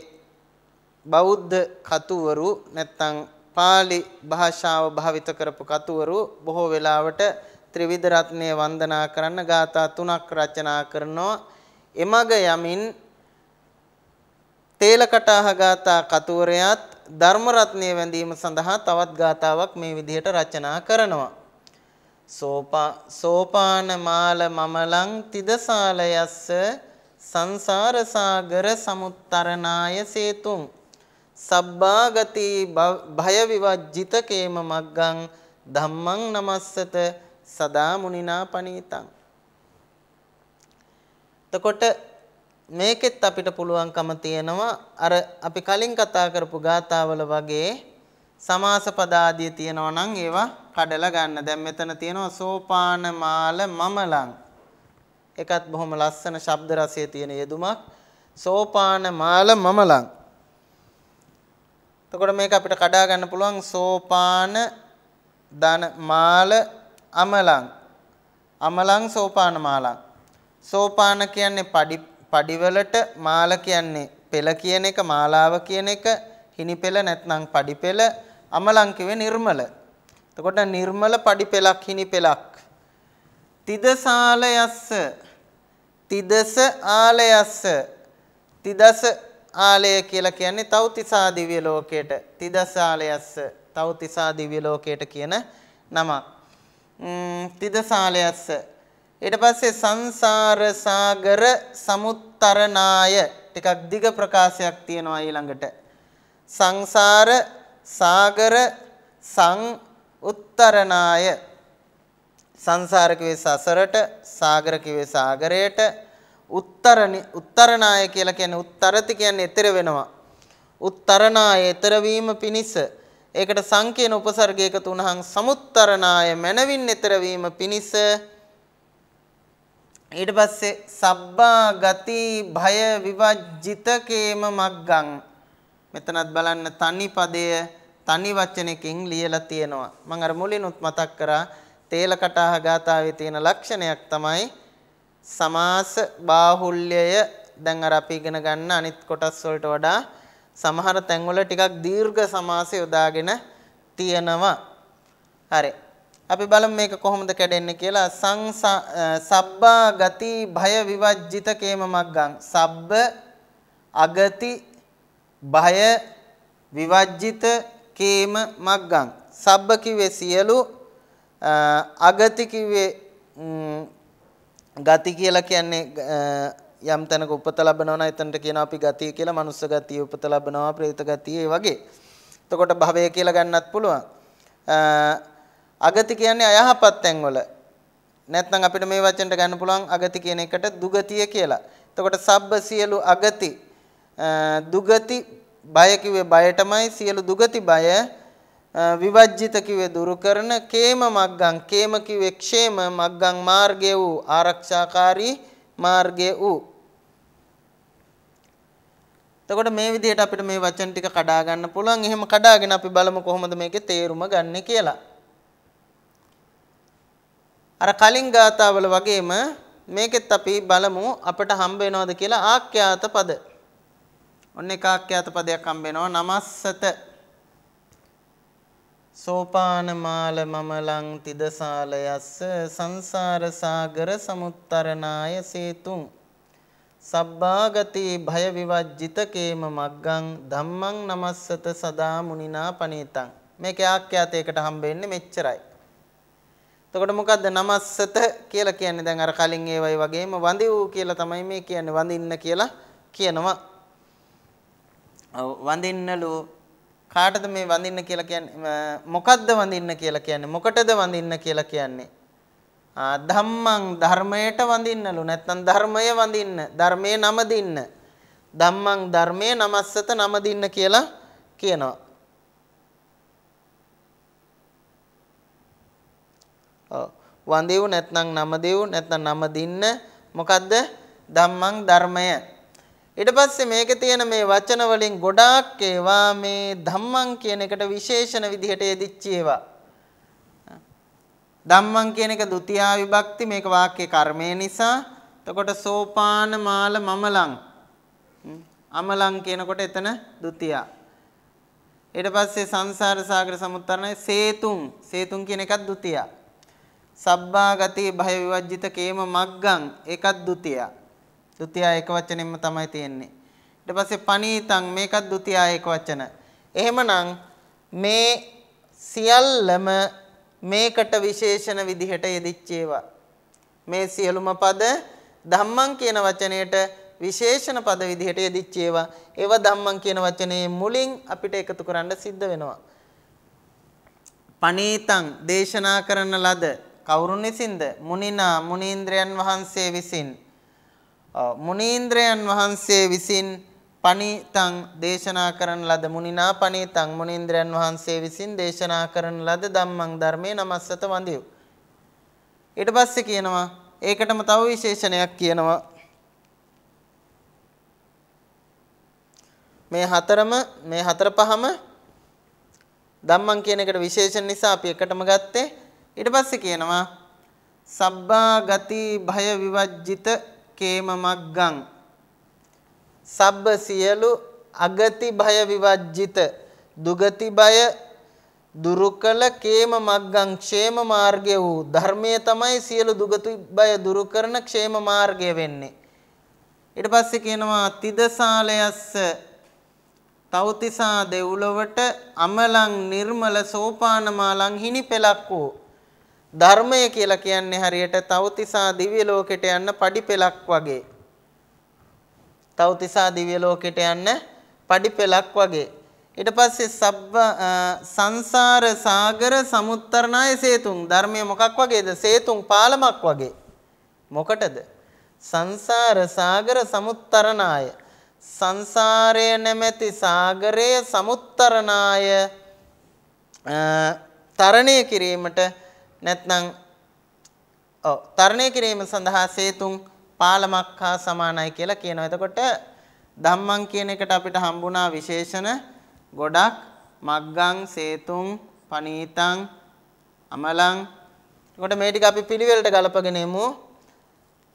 බෞද්ධ කතුවරු නැත්නම් pāli භාෂාව භාවිත කරපු කතුවරු බොහෝ වෙලාවට ත්‍රිවිධ රත්නයේ වන්දනා කරන්න ගාථා තුනක් රචනා කරනවා එමග යමින් තේලකටාහ ගාථා කතුවරයාත් ධර්ම රත්නයේ වැඳීම සඳහා තවත් ගාතාවක් මේ විදිහට රචනා කරනවා සෝපා සෝපාන මාල මමලං තිදසාලයස්ස සංසාර සාගර සමුත්තරණාය සේතුම් සබ්බාගති භය විවජ්ජිතකේම මග්ගං ධම්මං නමස්සත සදා මුනිනා පනීතං එතකොට මේකෙත් අපිට පුළුවන්කම තියෙනවා අර අපි කලින් කතා කරපු ගාතාවල වගේ සමාස පදාදිය තියෙනවා නම් ඒවා කඩලා ගන්න. දැන් මෙතන තියෙනවා සෝපාන මාල මමලං. එකත් බොහොම ලස්සන ශබ්ද රසය තියෙන යෙදුමක්. සෝපාන මාල මමලං. එතකොට මේක අපිට කඩා ගන්න පුළුවන් සෝපාන ධන මාල අමලං අමලං සෝපාන මාලං සෝපාන කියන්නේ පඩි පඩිවලට මාල කියන්නේ පෙළ කියන එක මාලාව කියන එක හිනිපෙළ නැත්නම් පඩිපෙළ අමලං කිව්වේ නිර්මල එතකොට නිර්මල පඩිපෙළක් හිනිපෙළක් තිදසාලයස්ස තිදස ආලයස්ස තිදස ආලය කියලා කියන්නේ තෞතිසා දිව්‍ය ලෝකයට තිදස ආලයස්ස තෞතිසා දිව්‍ය ලෝකයට කියන නම. තිදස ආලයස්ස ඊට පස්සේ සංසාර සාගර සමුත්තරණාය ටිකක් දිග ප්‍රකාශයක් තියෙනවා ඊළඟට. සංසාර සාගර සං උත්තරණාය සංසාර කිව්වේ සසරට සාගර කිව්වේ සාගරයට උත්තරනි උත්තරනාය කියලා කියන්නේ උත්තරති කියන්නේ ඈතර වෙනවා. උත්තරනාය ඈතර වීම පිණිස ඒකට සංකේන උපසර්ග එකතු වුණහම සමුත්තරනාය මනවින් ඈතර වීම පිණිස ඊට පස්සේ සබ්බා ගති භය විවජ්ජිතකේම මග්ගං මෙතනත් බලන්න තනි පදය තනි වචනකින් ලියලා තියෙනවා මම අර මුලිනුත් මතක් කරා තේල කටාහ ගාතාවේ තියෙන ලක්ෂණයක් තමයි සමාස බාහුල්‍යය දැන් අර අපි ඉගෙන ගන්න අනිත් කොටස් වලට වඩා සමහර තැන්වල ටිකක් දීර්ඝ සමාස යොදාගෙන තියෙනවා. හරි. අපි බලමු මේක කොහොමද කැඩෙන්නේ කියලා සබ්බා ගති භය විවජ්ජිත කේම මග්ගං සබ්බ අගති භය විවජ්ජිත කේම මග්ගං සබ්බ කිව්වේ සියලු අගති කිව්වේ ගති කියලා කියන්නේ යම් තැනක උපත ලබනවා නම් එතනට කියනවා අපි ගතිය කියලා මනුස්ස ගතිය උපත ලබනවා പ്രേත ගතිය ඒ වගේ. එතකොට භවය කියලා ගන්නත් පුළුවන්. අගති කියන්නේ අයහපත් තැන්වල. නැත්නම් අපිට මේ වචෙන්ට ගන්න පුළුවන් අගති කියන එකට දුගතිය කියලා. එතකොට සබ්බ සියලු අගති දුගති බය කිව්වේ බයටමයි සියලු දුගති බය විවජ්ජිත කිව්වේ දුරු කරන කේම මග්ගං කේම කිව්වේ ക്ഷേම මග්ගං මාර්ගය වූ ආරක්ෂාකාරී මාර්ගය වූ එතකොට මේ විදිහට අපිට මේ වචන ටික කඩා ගන්න පුළුවන් එහෙම කඩාගෙන අපි බලමු කොහොමද මේකේ තේරුම ගන්න කියලා අර කලින් ගාතාවල වගේම මේකෙත් අපි බලමු අපට හම්බ වෙනවද කියලා ආඛ්‍යාත පද ඔන්න එක ආඛ්‍යාත පදයක් හම්බ වෙනවා නමස්සත සෝපානමාල මමලං තිදසාල යස්ස සංසාර සාගර සමුත්තරණාය සේතුං සබ්බාගති භය විවජ්ජිතකේම මග්ගං ධම්මං නමස්සත සදා මුනිනා පනේතං මේක ආඛ්‍යාතයකට හම්බෙන්නේ මෙච්චරයි එතකොට මොකද්ද නමස්සත කියලා කියන්නේ දැන් අර කලින් ඒවයි වගේම වඳිව් කියලා තමයි මේ කියන්නේ වඳින්න කියලා කියනවා වඳින්නලු කාටද මේ වඳින්න කියලා කියන්නේ මොකද්ද වඳින්න කියලා කියන්නේ මොකටද වඳින්න කියලා කියන්නේ ධම්මං ධර්මයට වඳින්නලු නැත්නම් ධර්මය වඳින්න ධර්මයේ නම දින්න ධම්මං ධර්මයේ නමස්සත නම දින්න කියලා කියනවා ඔව් වඳිව් නැත්නම් නම දෙව් නැත්නම් නම දින්න මොකද්ද ධම්මං ධර්මය ඊට පස්සේ මේකේ තියෙන මේ වචන වලින් ගොඩාක් ඒවා මේ ධම්මං කියන එකට විශේෂණ විදිහට යෙදිච්ච ඒවා. ධම්මං කියන එක ဒ ුතියා විභක්ති මේක වාක්‍ය කර්මය නිසා. එතකොට සෝපාන මාල මමලං. අමලං කියනකොට එතන ဒ ුතියා. ඊට පස්සේ සංසාර සාගර සමුත්තරණය සේතුන්. සේතුන් කියන එකත් ဒ ුතියා. සබ්බා ගති භය විවජ්ජිත කේම මග්ගං ඒකත් ဒ ුතියා. ද්විතියා එක වචනෙම තමයි තියෙන්නේ. ඊට පස්සේ පනීතං මේකත් ද්විතියා එක වචන. එහෙමනම් මේ සියල්ලම මේකට විශේෂණ විදිහට යෙදිච්ච ඒවා. මේ සියලුම පද ධම්මං කියන වචනයට විශේෂණ පද විදිහට යෙදිච්ච ඒවා. ඒවා ධම්මං කියන වචනේ මුලින් අපිට එකතු කරන්න සිද්ධ වෙනවා. පනීතං දේශනා කරන ලද කවුරුන් විසින්ද මුනිනා මුනීන්ද්‍රයන් වහන්සේ විසින් මුනීන්ද්‍රයන් වහන්සේ විසින් පණීතං දේශනා කරන ලද මුනිනා පණීතං මුනීන්ද්‍රයන් වහන්සේ විසින් දේශනා කරන ලද ධම්මං ධර්මයේ නමස්සත වඳිව්. ඊට පස්සේ කියනවා ඒකටම තව විශේෂණයක් කියනවා මේ හතරම මේ හතර පහම ධම්මං කියන එකට විශේෂණ නිසා අපි එකටම ගත්තේ ඊට පස්සේ කියනවා සබ්බා ගති භය විවජ්ජිත කේම මග්ගං සබ්බ සියලු අගති භය විවජ්ජිත දුගති භය දුරු කළ කේම මග්ගං ക്ഷേම මාර්ගය වූ ධර්මයේ තමයි සියලු දුගති භය දුරු කරන ക്ഷേම මාර්ගය වෙන්නේ ඊට පස්සේ කියනවා තිදසාලයස්ස තෞතිසා දෙව්ලොවට අමලං නිර්මල සෝපානමාලං හිණි පෙලක් වූ ධර්මය කියලා කියන්නේ හරියට තවතිසා දිව්‍ය ලෝකෙට යන්න පඩිපෙලක් වගේ. තවතිසා දිව්‍ය ලෝකෙට යන්න පඩිපෙලක් වගේ. ඊට පස්සේ සබ්බ සංසාර සාගර සමුත්තරණය සේතුන් ධර්මය මොකක් වගේද? සේතුන් පාලමක් වගේ. මොකටද? සංසාර සාගර සමුත්තරණාය සංසාරය නැමැති සාගරය සමුත්තරණාය තරණය කිරීමට නැත්නම් ඔව් තරණය කිරීම සඳහා සේතුන් පාලමක් හා සමානයි කියලා කියනවා. එතකොට ධම්මං කියන එකට අපිට හම්බුණා විශේෂණ ගොඩක් මග්ගං සේතුං පනීතං අමලං එතකොට මේ ටික අපි පිළිවෙලට ගලපගෙන යමු.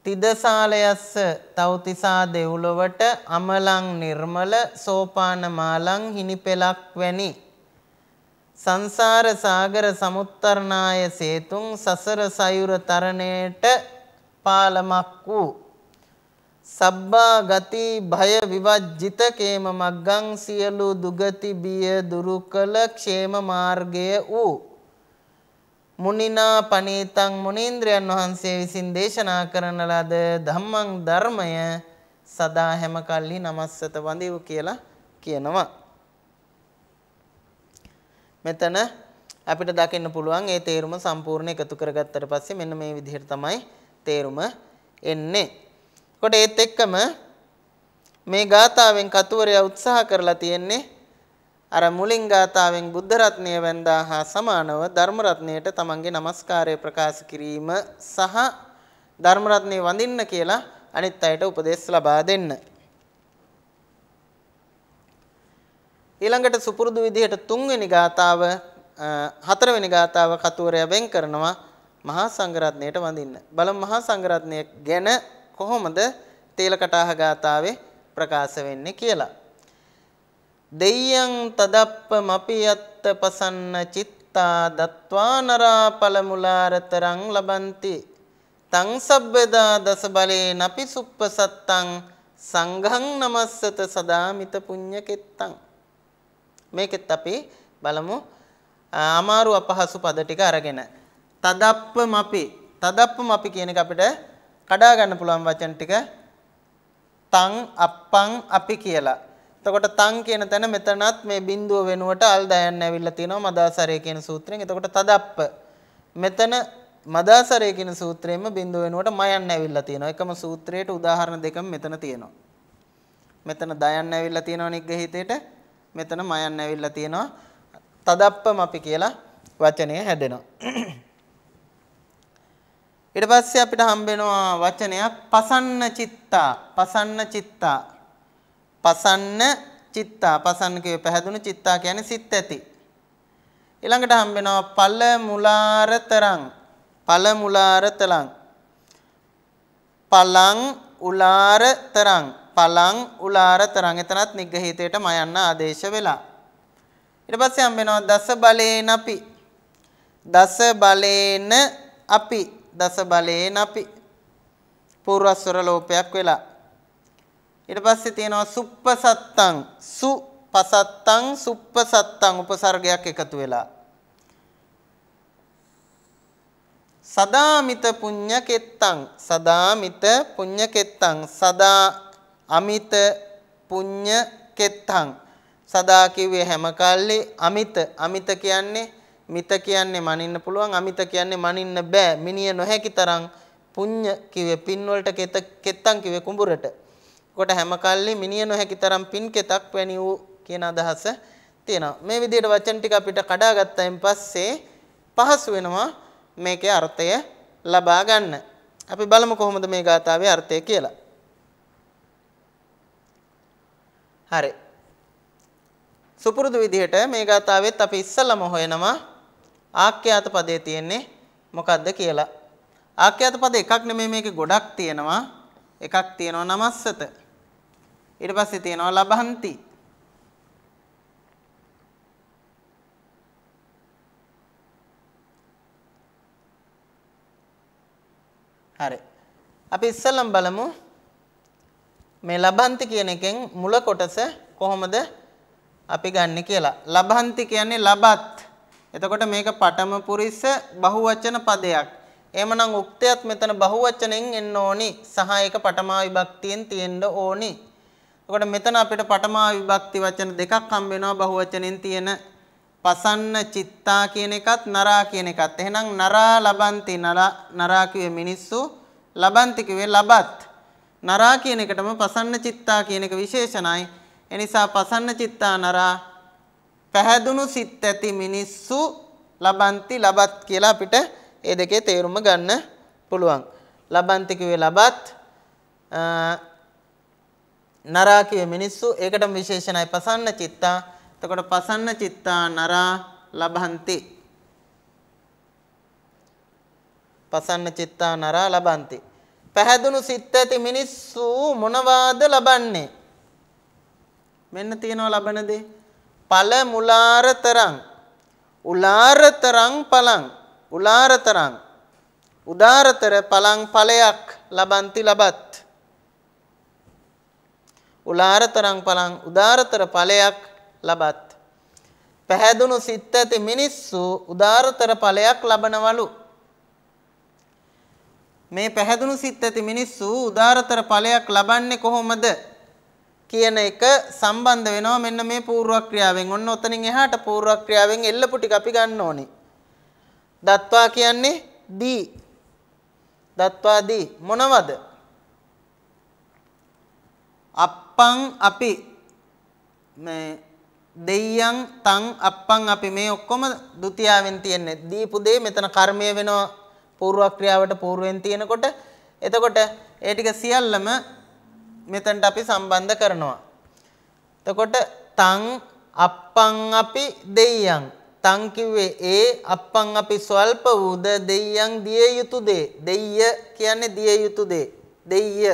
තිදසාලයස්ස තෞතිසා දෙව්ලොවට අමලං නිර්මල සෝපානමාලං හිනිපෙලක් වැනි සංසාර සාගර සමුත්තරණාය සේතුන් සසර සයුර තරණයට පාලමක් වූ සබ්බා ගති භය විවජ්ජිත කේම මග්ගං සියලු දුගති බිය දුරු කළ ക്ഷേම මාර්ගය වූ මුනිනා පනීතං මුනීන්ද්‍රයන් වහන්සේ විසින් දේශනා කරන ලද ධම්මං ධර්මය සදා හැම කල්හි නමස්සත වඳිව් කියලා කියනවා මෙතන අපිට දකින්න පුළුවන් ඒ තේරුම සම්පූර්ණ එකතු කරගත්තට පස්සේ මෙන්න මේ විදිහට තමයි තේරුම එන්නේ. කොට ඒත් එක්කම මේ ගාතාවෙන් කතුවරයා උත්සාහ කරලා තියෙන්නේ අර මුලින් ගාතාවෙන් බුද්ධ රත්නය වැන්දා හා සමානව ධර්ම රත්නයට තමන්ගේ নমස්කාරය ප්‍රකාශ කිරීම සහ ධර්ම රත්නය වඳින්න කියලා අනිත් අයට උපදෙස් ලබා දෙන්න. ඊළඟට සුපුරුදු විදිහට තුන්වෙනි ගාතාව හතරවෙනි ගාතාව කතුවරයා වෙන් කරනවා මහා සංඝරත්නයට වඳින්න. බලමු මහා සංඝරත්නය ගැන කොහොමද තේලකටාහ ගාතාවේ ප්‍රකාශ වෙන්නේ කියලා. දෙයයන් තදප්ප මපියත්ත පසන්න චිත්තා දත්වා නරා පළමුලාරතරං ලබන්ති තං සබ්බදා දස බලේ නපි සුප්පසත්තං සංඝං නමස්සත සදාමිත පුඤ්ඤකෙත්තං මේකෙත් අපි බලමු අමාරු අපහසු පද ටික අරගෙන තදප්පම අපි තදප්පම අපි කියන එක අපිට කඩා ගන්න පුළුවන් වචන ටික තං අප්පං අපි කියලා. එතකොට තං කියන තැන මෙතනත් මේ බිඳුව වෙනුවට අල් දයන් ඇවිල්ලා තිනවා මදාසරය කියන සූත්‍රයෙන්. එතකොට තදප්ප මෙතන මදාසරය කියන සූත්‍රයෙන්ම බිඳුව වෙනුවට මයන් ඇවිල්ලා තිනවා. එකම සූත්‍රයට උදාහරණ දෙකම මෙතන තියෙනවා. මෙතන දයන් ඇවිල්ලා තිනවා නිග්‍රහීතේට මෙතන මයන් ඇවිල්ලා තියෙනවා. තදප්පම අපි කියලා වචනය හැදෙනවා. ඊට පස්සේ අපිට හම්බෙනවා වචනයක් පසන්න චිත්තා. පසන්න චිත්තා. පසන්න චිත්තා. පසන්න කියේ පැහැදුණු චිත්තා කියන්නේ සිත් ඇති. ඊළඟට හම්බෙනවා පල මුලාරතරං. පල මුලාරතලං. පලං උලාරතරං පලං උලාරතරං එතනත් නිග්‍රහීතයටම යන්න ආදේශ වෙලා. ඊට පස්සේ හම්බෙනවා දස බලේන අපි. දස බලේන අපි දස බලේන අපි පූර්වස්වර ලෝපයක් වෙලා. ඊට පස්සේ තියෙනවා සුප්පසත්තං සුපසත්තං සුප්පසත්තං උපසර්ගයක් එකතු වෙලා. සදාමිත පුඤ්ඤකෙත්තං සදාමිත පුඤ්ඤකෙත්තං සදා අමිත පුඤ්ඤ කෙත්තං සදා කිව්වේ හැම කල්ලි අමිත අමිත කියන්නේ මිත කියන්නේ මනින්න පුළුවන් අමිත කියන්නේ මනින්න බෑ මිනිය නොහැකි තරම් පුඤ්ඤ කිව්වේ පින් වලට කෙත කෙත්තම් කිව්වේ කුඹුරට. කොට හැම කල්ලි මිනිය නොහැකි තරම් පින් කෙතක් වැනි වූ කියන අදහස තියෙනවා. මේ විදිහට වචන ටික අපිට කඩා ගත්තයින් පස්සේ පහසු වෙනවා මේකේ අර්ථය ලබා ගන්න. අපි බලමු කොහොමද මේ ගාථාවේ අර්ථය කියලා. හරි. සුපුරුදු විදිහට මේ ගාතාවෙත් අපි ඉස්සෙල්ලම හොයනවා ආඛ්‍යාත පදේ තියෙන්නේ මොකක්ද කියලා. ආඛ්‍යාත පද එකක් නෙමෙයි මේකේ ගොඩක් තියෙනවා. එකක් තියෙනවා නමස්සත. ඊට පස්සේ තියෙනවා ලබන්ති. හරි. අපි ඉස්සෙල්ලම බලමු මේ ලබන්ති කියන එකෙන් මුල කොටස කොහොමද අපි ගන්න කියලා. ලබන්ති කියන්නේ ලබත්. එතකොට මේක පටම පුරිස බහුවචන පදයක්. එහෙමනම් උක්තයත් මෙතන බහුවචනෙන් එන්න ඕනි. සහ ඒක පටමා විභක්තියෙන් තියෙන්න ඕනි. එතකොට මෙතන අපිට පටමා විභක්ති වචන දෙකක් හම්බ වෙනවා බහුවචනෙන් තියෙන පසන්න චිත්තා කියන එකත් නරා කියන එකත්. එහෙනම් නරා ලබන්ති නරා නරා කිව්වේ මිනිස්සු ලබන්ති කිව්වේ ලබත්. නරා කියන එකටම පසන්න චිත්තා කියන එක විශේෂණයි. එනිසා පසන්න චිත්තා නරා පැහැදුණු සිත් ඇති මිනිස්සු ලබන්ති ලබත් කියලා අපිට ඒ දෙකේ තේරුම ගන්න පුළුවන්. ලබන්ති කිව්වේ ලබත් නරා කිව්වේ මිනිස්සු ඒකටම විශේෂණයි පසන්න චිත්තා. එතකොට පසන්න චිත්තා නරා ලබන්ති පසන්න චිත්තා නරා ලබන්ති පැහැදුණු සිත් ඇති මිනිස්සු මොනවාද ලබන්නේ? මෙන්න තියනවා ලබන දේ. පල මුලාරතරං උලාරතරං පලං උලාරතරං උදාරතර පලං ඵලයක් ලබන්ති ලබත් උලාරතරං පලං උදාරතර ඵලයක් ලබත් පැහැදුණු සිත් ඇති මිනිස්සු උදාරතර ඵලයක් ලබනවලු මේ පැහැදුණු සිත් ඇති මිනිස්සු උදාරතර ඵලයක් ලබන්නේ කොහොමද කියන එක සම්බන්ධ වෙනවා මෙන්න මේ පූර්වක්‍රියාවෙන්. ඔන්න ඔතනින් එහාට පූර්වක්‍රියාවෙන් එල්ලපු ටික අපි ගන්න ඕනේ. දත්වා කියන්නේ දී. දත්වා දී මොනවද? අප්පං අපි මේ දෙයියන් තං අප්පං අපි මේ ඔක්කොම ဒုတိ යාවෙන් තියෙන්නේ. දීපු දේ මෙතන කර්මය වෙනවා පූර්ව ක්‍රියාවට පූර්වෙන් තියෙනකොට එතකොට ඒ ටික සියල්ලම මෙතනට අපි සම්බන්ධ කරනවා. එතකොට තං අප්පං අපි දෙයියන් තං කිව්වේ ඒ අප්පං අපි ස්වල්ප වූද දෙයියන් දිය යුතු දේ දෙයිය කියන්නේ දිය යුතු දේ දෙයිය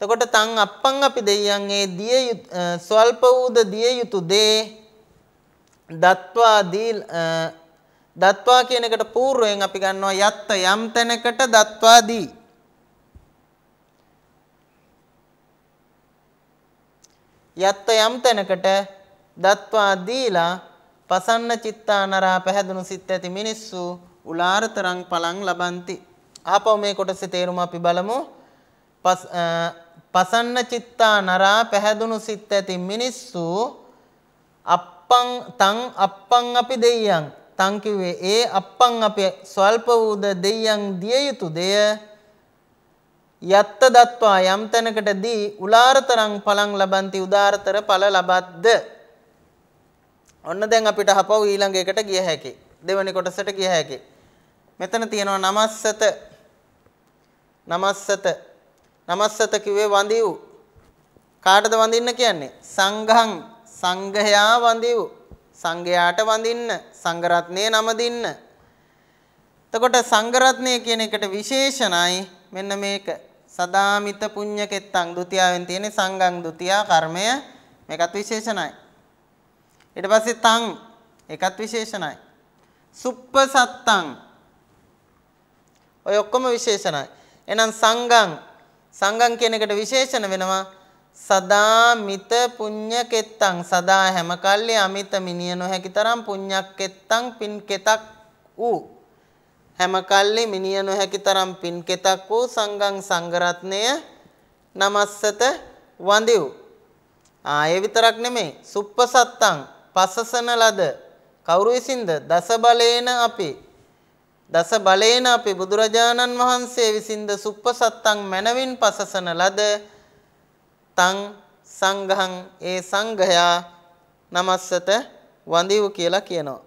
එතකොට තං අප්පං අපි දෙයියන් ඒ දිය ස්වල්ප වූද දිය යුතු දේ දත්වා දී දත්වා කියන එකට పూర్වයෙන් අපි ගන්නවා යත්ත යම් තැනකට දත්වාදී. යත්ත යම් තැනකට දත්වා දීලා පසන්න චිත්තානරා පැහැදුණු සිත් ඇති මිනිස්සු උලාරතරං පලං ලබන්ති. ආපහු මේ කොටසේ තේරුම අපි බලමු. පසන්න චිත්තානරා පැහැදුණු සිත් ඇති මිනිස්සු අප්පං තං අප්පං අපි දෙයියන් තං කිව්වේ ඒ අප්පන් අපේ ස්වල්ප වූද දෙයයන් දිය යුතු දෙය යත්ත දත්වා යම් තැනකට දී උලාරතරං පලං ලබන්ති උදාරතර ඵල ලබද්ද ඔන්න දැන් අපිට හපව් ඊළඟ එකට ගිය හැකි දෙවෙනි කොටසට ගිය හැකි මෙතන තියෙනවා නමස්සත නමස්සත නමස්සත කිව්වේ වඳිව් කාටද වඳින්න කියන්නේ සංඝං සංඝයා වඳිව් සංඝයාට වඳින්න සංඝරත්නය නම දෙන්න. එතකොට සංඝරත්නය කියන එකට විශේෂණයි මෙන්න මේක සදාමිත පුඤ්ඤකෙත්තං ဒ ුතියාවෙන් තියෙන සංඝං ဒ ුතියා කර්මය මේකත් විශේෂණයි. ඊට පස්සේ තං ඒකත් විශේෂණයි. සුප්පසත්තං ඔය ඔක්කොම විශේෂණයි. එහෙනම් සංඝං සංඝං කියන එකට විශේෂණ වෙනවා සදා මිත පුඤ්ඤකෙත්තං සදා හැම කල්ලි අමිත මිනිය නොහැකි තරම් පුඤ්ඤක්කෙත්තං පින්කෙතක් වූ හැම කල්ලි මිනිය නොහැකි තරම් පින්කෙතක් වූ සංඝං සංඝරත්නය නමස්සත වඳිව් ආයේ විතරක් නෙමෙයි සුප්පසත්තං පසසන ලද කවුරු විසින්ද දස බලේන අපි දස බලේන අපි බුදුරජාණන් වහන්සේ විසින්ද සුප්පසත්තං මනවින් පසසන ලද තං සංඝං ඒ සංඝයා නමස්සත වඳිව් කියලා කියනවා.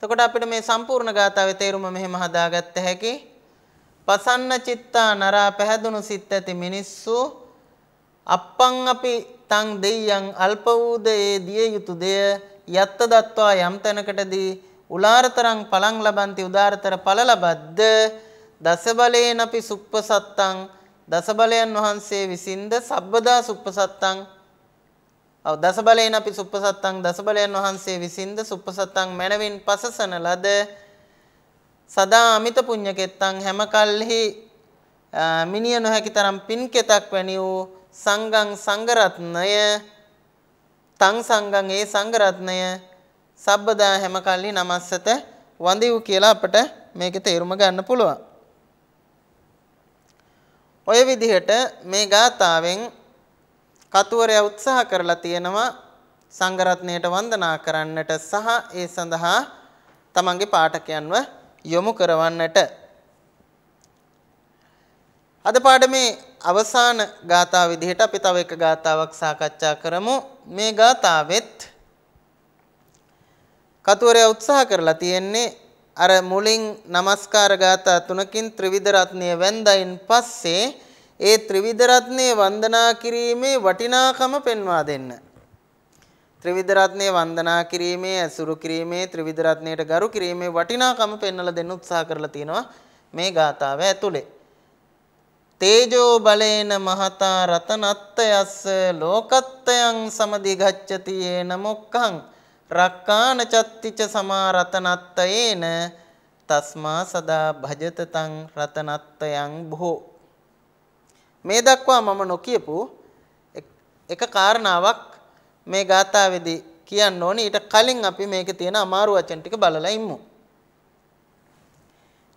එතකොට අපිට මේ සම්පූර්ණ ගාථාවේ තේරුම මෙහෙම හදාගත්ත හැකි. පසන්න චිත්තා නරා පැහැදුණු සිත් ඇති මිනිස්සු අප්පං අපි තං දෙයයන් අල්ප වූද ඒ දිය යුතු දෙය යත්ත දත්වා යම් තැනකටදී උලාරතරං පලං ලබන්ති උදාරතර ඵල ලබද්ද දස බලයෙන් අපි සුප්පසත්තං දස බලයන් වහන්සේ විසින්ද සබ්බදා සුප්පසත්තං ඔව් දස බලයෙන් අපි සුප්පසත්තං දස බලයන් වහන්සේ විසින්ද සුප්පසත්තං මනවින් පසසන ලද සදා අමිත පුඤ්ඤකෙත්තං හැම කල්හි මිනිය නොහැකි තරම් පින්කෙතක් වැනි වූ සංගම් සංගරත්නය තං සංගම් ඒ සංගරත්නය සබ්බදා හැම කල්ලි නමස්සත වඳිව් කියලා අපට මේකේ තේරුම ගන්න පුළුවන්. ඔය විදිහට මේ ගාතාවෙන් කතුවරයා උත්සාහ කරලා තියෙනවා සංඝරත්නයට වන්දනා කරන්නට සහ ඒ සඳහා තමන්ගේ පාඨකයන්ව යොමු කරවන්නට. අද පාඩමේ අවසාන ගාථා විදිහට අපි තව එක ගාතාවක් සාකච්ඡා කරමු. මේ ගාතාවෙත් කතුවරයා උත්සාහ කරලා තියෙන්නේ අර මුලින් নমස්කාර ගාථා තුනකින් ත්‍රිවිධ රත්නය වැන්දයින් පස්සේ ඒ ත්‍රිවිධ රත්නයේ වන්දනා කිරීමේ වටිනාකම පෙන්වා දෙන්න. ත්‍රිවිධ රත්නයේ වන්දනා කිරීමේ ඇසුරු කිරීමේ ත්‍රිවිධ රත්නයට ගරු කිරීමේ වටිනාකම පෙන්වලා දෙන්න උත්සාහ කරලා තිනවා මේ ගාථාව ඇතුලේ. තේජෝ බලේන මහතා රතනත්ත්‍යස්ස ලෝකත්ත්‍යං සමදිගච්ඡති යේන මොක්ඛං රක්කාන චත්තිච සමාරතනත්තයේන තස්මා සදා භජත තං රතනත්තයන් බොහෝ මේ දක්වා මම නොකියපු එක කාරණාවක් මේ ගාථාවේදී කියන්න ඕනේ ඊට කලින් අපි මේකේ තියෙන අමාරු වචන ටික බලලා ඉමු.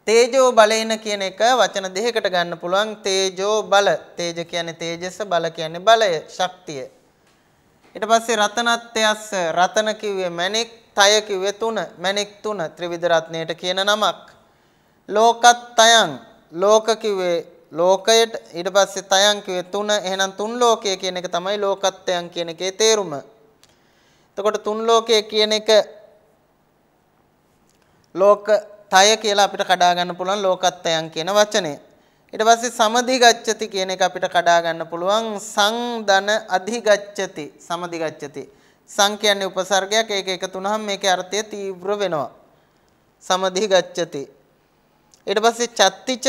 තේජෝ බලේන කියන එක වචන දෙකකට ගන්න පුළුවන් තේජෝ බල තේජ කියන්නේ තේජස බල කියන්නේ බලය ශක්තිය ඊට පස්සේ රතනත්යස්ස රතන කිව්වේ මණික්, තය කිව්වේ තුන, මණික් තුන ත්‍රිවිධ රත්නයට කියන නමක්. ලෝකත්යන් ලෝක කිව්වේ ලෝකයට ඊට පස්සේ තයන් කිව්වේ තුන. එහෙනම් තුන් ලෝකය කියන එක තමයි ලෝකත්යන් කියන එකේ තේරුම. එතකොට තුන් ලෝකය කියන එක ලෝක තය කියලා අපිට කඩා ගන්න පුළුවන් ලෝකත්යන් කියන වචනේ. ඊට පස්සේ සමදිගච්ඡති කියන එක අපිට කඩා ගන්න පුළුවන් සංදන අධිගච්ඡති සමදිගච්ඡති සං කියන්නේ උපසර්ගයක් ඒක එකතු වුනහම මේකේ අර්ථය තීව්‍ර වෙනවා සමදිගච්ඡති ඊට පස්සේ චත්තිච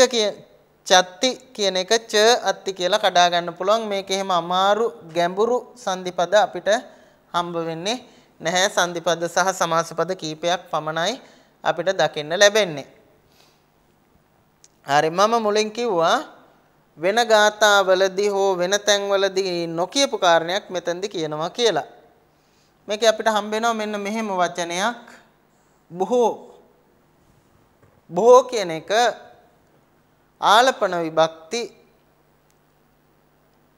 චත්ති කියන එක ච අත්ති කියලා කඩා ගන්න පුළුවන් මේක එහෙම අමාරු ගැඹුරු සංදිපද අපිට හම්බ වෙන්නේ නැහැ සංදිපද සහ සමාසපද කීපයක් පමණයි අපිට දකින්න ලැබෙන්නේ හරි මම මුලින් කිව්වා වෙන ගාථාවලදී හෝ වෙන තැන්වලදී නොකියපු කාරණයක් මෙතෙන්දී කියනවා කියලා. මේකේ අපිට හම්බ වෙනවා මෙන්න මෙහෙම වචනයක් බොහෝ බොහෝ කියන එක ආලපන විභක්ති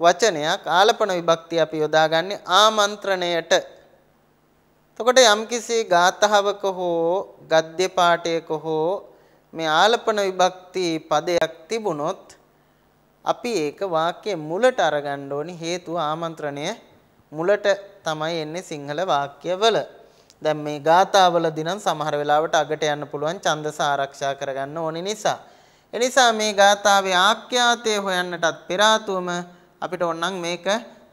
වචනයක් ආලපන විභක්තිය අපි යොදාගන්නේ ආමන්ත්‍රණයට. එතකොට යම්කිසි ගාතහවක හෝ ගද්‍ය පාඨයක හෝ මේ ආලපන විභක්ති පදයක් තිබුණොත් අපි ඒක වාක්‍යයේ මුලට අරගන්න ඕනි හේතුව ආමන්ත්‍රණය මුලට තමයි එන්නේ සිංහල වාක්‍යවල. දැන් මේ ගාථාවලදී නම් සමහර වෙලාවට අගට යන්න පුළුවන් ඡන්දස ආරක්ෂා කරගන්න ඕනි නිසා. ඒ නිසා මේ ගාථාවේ ආඛ්‍යාතය හොයන්නටත් පෙර අපිට ඕනනම් මේක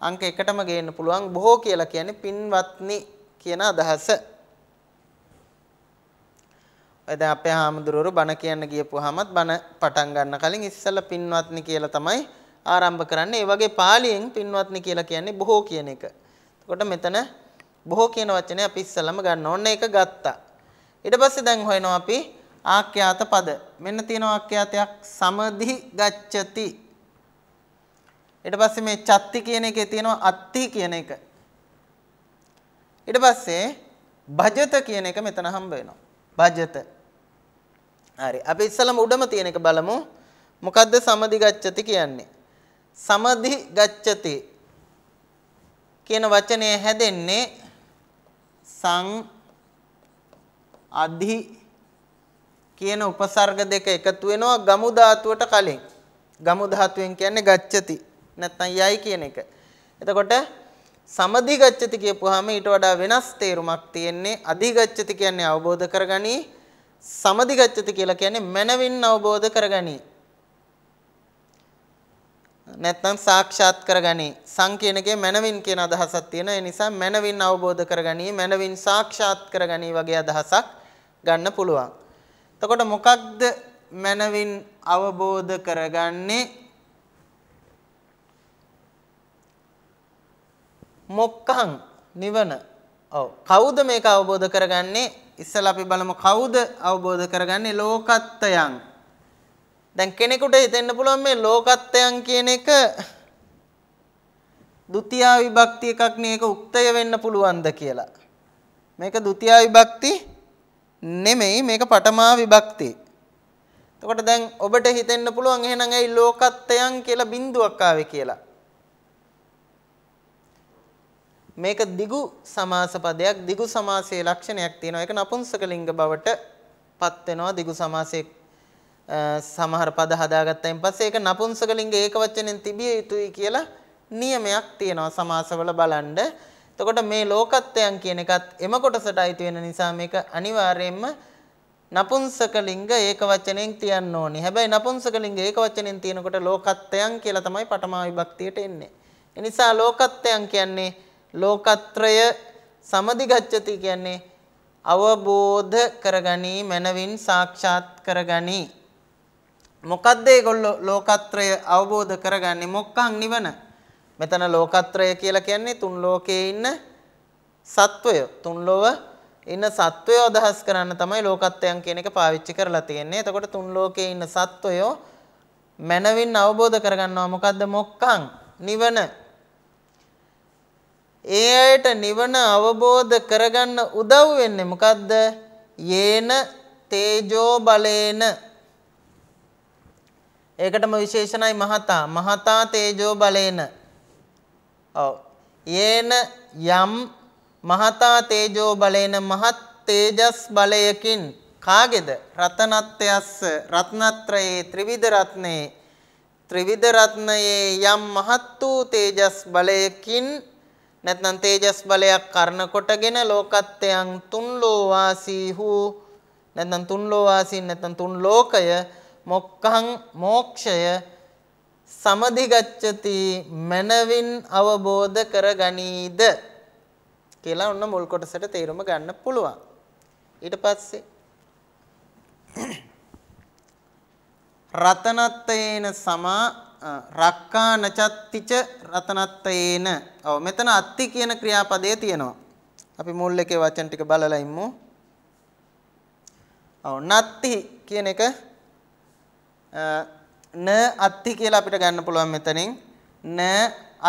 අංක එකටම ගේන්න පුළුවන් බොහෝ කියලා කියන්නේ පින්වත්නි කියන අදහස. දැන් අපේ හාමුදුරුවරු බණ කියන්න ගියපුවාමත් බණ පටන් ගන්න කලින් ඉස්සෙල්ලා පින්වත්නි කියලා තමයි ආරම්භ කරන්නේ. ඒ වගේ පාලියෙන් පින්වත්නි කියලා කියන්නේ බොහෝ කියන එක. එතකොට මෙතන බොහෝ කියන වචනේ අපි ඉස්සෙල්ලාම ගන්න ඕනේ. ඒක ගත්තා. ඊට පස්සේ දැන් හොයනවා අපි ආඛ්‍යාත පද. මෙන්න තියෙන ආඛ්‍යාතයක් සමදි ගච්ඡති. ඊට පස්සේ මේ චත්ති කියන එකේ තියෙනවා අත්ති කියන එක. ඊට පස්සේ භජත කියන එක මෙතන හම්බ වෙනවා. භජත හරි. අපි ඉස්සලම උඩම තියෙන එක බලමු. මොකද්ද සමදි ගච්ඡති කියන්නේ? සමදි ගච්ඡති කියන වචනය හැදෙන්නේ සං අධි කියන උපසර්ග දෙක එකතු වෙනවා ගමු ධාතුවට කලින්. ගමු ධාතුවෙන් කියන්නේ ගච්ඡති නැත්නම් යයි කියන එක. එතකොට සමදි ගච්ඡති කියපුවාම ඊට වඩා වෙනස් තේරුමක් තියෙන්නේ අධි ගච්ඡති කියන්නේ අවබෝධ කරගනී සමදිගච්ඡති කියලා කියන්නේ මනවින් අවබෝධ කරගනී. නැත්නම් සාක්ෂාත් කරගනී. සං කියනකේ මනවින් කියන අදහසක් තියෙන. ඒ නිසා මනවින් අවබෝධ කරගනී, මනවින් සාක්ෂාත් කරගනී වගේ අදහසක් ගන්න පුළුවන්. එතකොට මොකක්ද මනවින් අවබෝධ කරගන්නේ? මොක්ඛං නිවන. ඔව්. කවුද මේක අවබෝධ කරගන්නේ? ඉස්සලා අපි බලමු කවුද අවබෝධ කරගන්නේ ලෝකත්වයන්. දැන් කෙනෙකුට හිතෙන්න පුළුවන් මේ ලෝකත්වයන් කියන එක ဒုတိ ය විභක්ති එකක් නේ ඒක උක්තය වෙන්න පුළුවන්ද කියලා. මේක ဒုတိ ය විභක්ති නෙමෙයි මේක පඨමා විභක්ති. එතකොට දැන් ඔබට හිතෙන්න පුළුවන් එහෙනම් ඇයි ලෝකත්වයන් කියලා බින්දුවක් ආවේ කියලා. මේක දිගු සමාස පදයක් දිගු සමාසයේ ලක්ෂණයක් තියෙනවා. ඒක නපුංසක ලිංග බවට පත් වෙනවා දිගු සමාසයේ සමහර පද හදාගත්තයින් පස්සේ ඒක නපුංසක ලිංග ඒකවචනෙන් තිබිය යුතුයි කියලා නියමයක් තියෙනවා සමාසවල බලන්න. එතකොට මේ ලෝකත්වයන් කියන එකත් එම කොටසට අයිති වෙන නිසා මේක අනිවාර්යයෙන්ම නපුංසක ලිංග ඒකවචනෙන් තියන්න ඕනේ. හැබැයි නපුංසක ලිංග ඒකවචනෙන් තියනකොට ලෝකත්වයන් කියලා තමයි පටමා විභක්තියට එන්නේ. එනිසා ලෝකත්වයන් කියන්නේ ලෝකත්‍රය සමදිගච්ඡති කියන්නේ අවබෝධ කරගනී මනවින් සාක්ෂාත් කරගනී මොකද්ද ඒගොල්ලෝ ලෝකත්‍රය අවබෝධ කරගන්නේ මොක්කං නිවන මෙතන ලෝකත්‍රය කියලා කියන්නේ තුන් ලෝකයේ ඉන්න සත්වය තුන් ලෝව ඉන්න සත්වය අදහස් කරන්න තමයි ලෝකත්වයන් කියන එක පාවිච්චි කරලා තියෙන්නේ. එතකොට තුන් ලෝකයේ ඉන්න සත්වය මනවින් අවබෝධ කරගන්නවා මොකද්ද මොක්කං නිවන ඒ අයට නිවන අවබෝධ කරගන්න උදව් වෙන්නේ මොකද්ද? යේන තේජෝ බලේන ඒකටම විශේෂණයි මහතා මහතා තේජෝ බලේන ඔව් යේන යම් මහතා තේජෝ බලේන මහත් තේජස් බලයකින් කාගේද රතනත්ත්‍යස්ස රත්නත්‍රයේ ත්‍රිවිධ රත්නේ ත්‍රිවිධ රත්නයේ යම් මහත් වූ තේජස් බලයකින් නැත්නම් තේජස් බලයක් කරන කොටගෙන ලෝකත්වයන් තුන් ලෝවාසී වූ නැත්නම් තුන් ලෝවාසීන් නැත්නම් තුන් ලෝකය මොක්ඛං මෝක්ෂය සමදිගච්ඡති මනවින් අවබෝධ කරගනීද කියලා ඔන්න මුල් කොටසට තේරුම ගන්න පුළුවන්. ඊට පස්සේ රතනත්තේන සමා රක්කා නචත්තිච රතනත්තේන. ඔව් මෙතන අත්ති කියන ක්‍රියාපදයේ තියෙනවා. අපි මුල් එකේ වචන ටික බලලා ඉමු. ඔව් නත්ති කියන එක න අත්ති කියලා අපිට ගන්න පුළුවන් මෙතනින්. න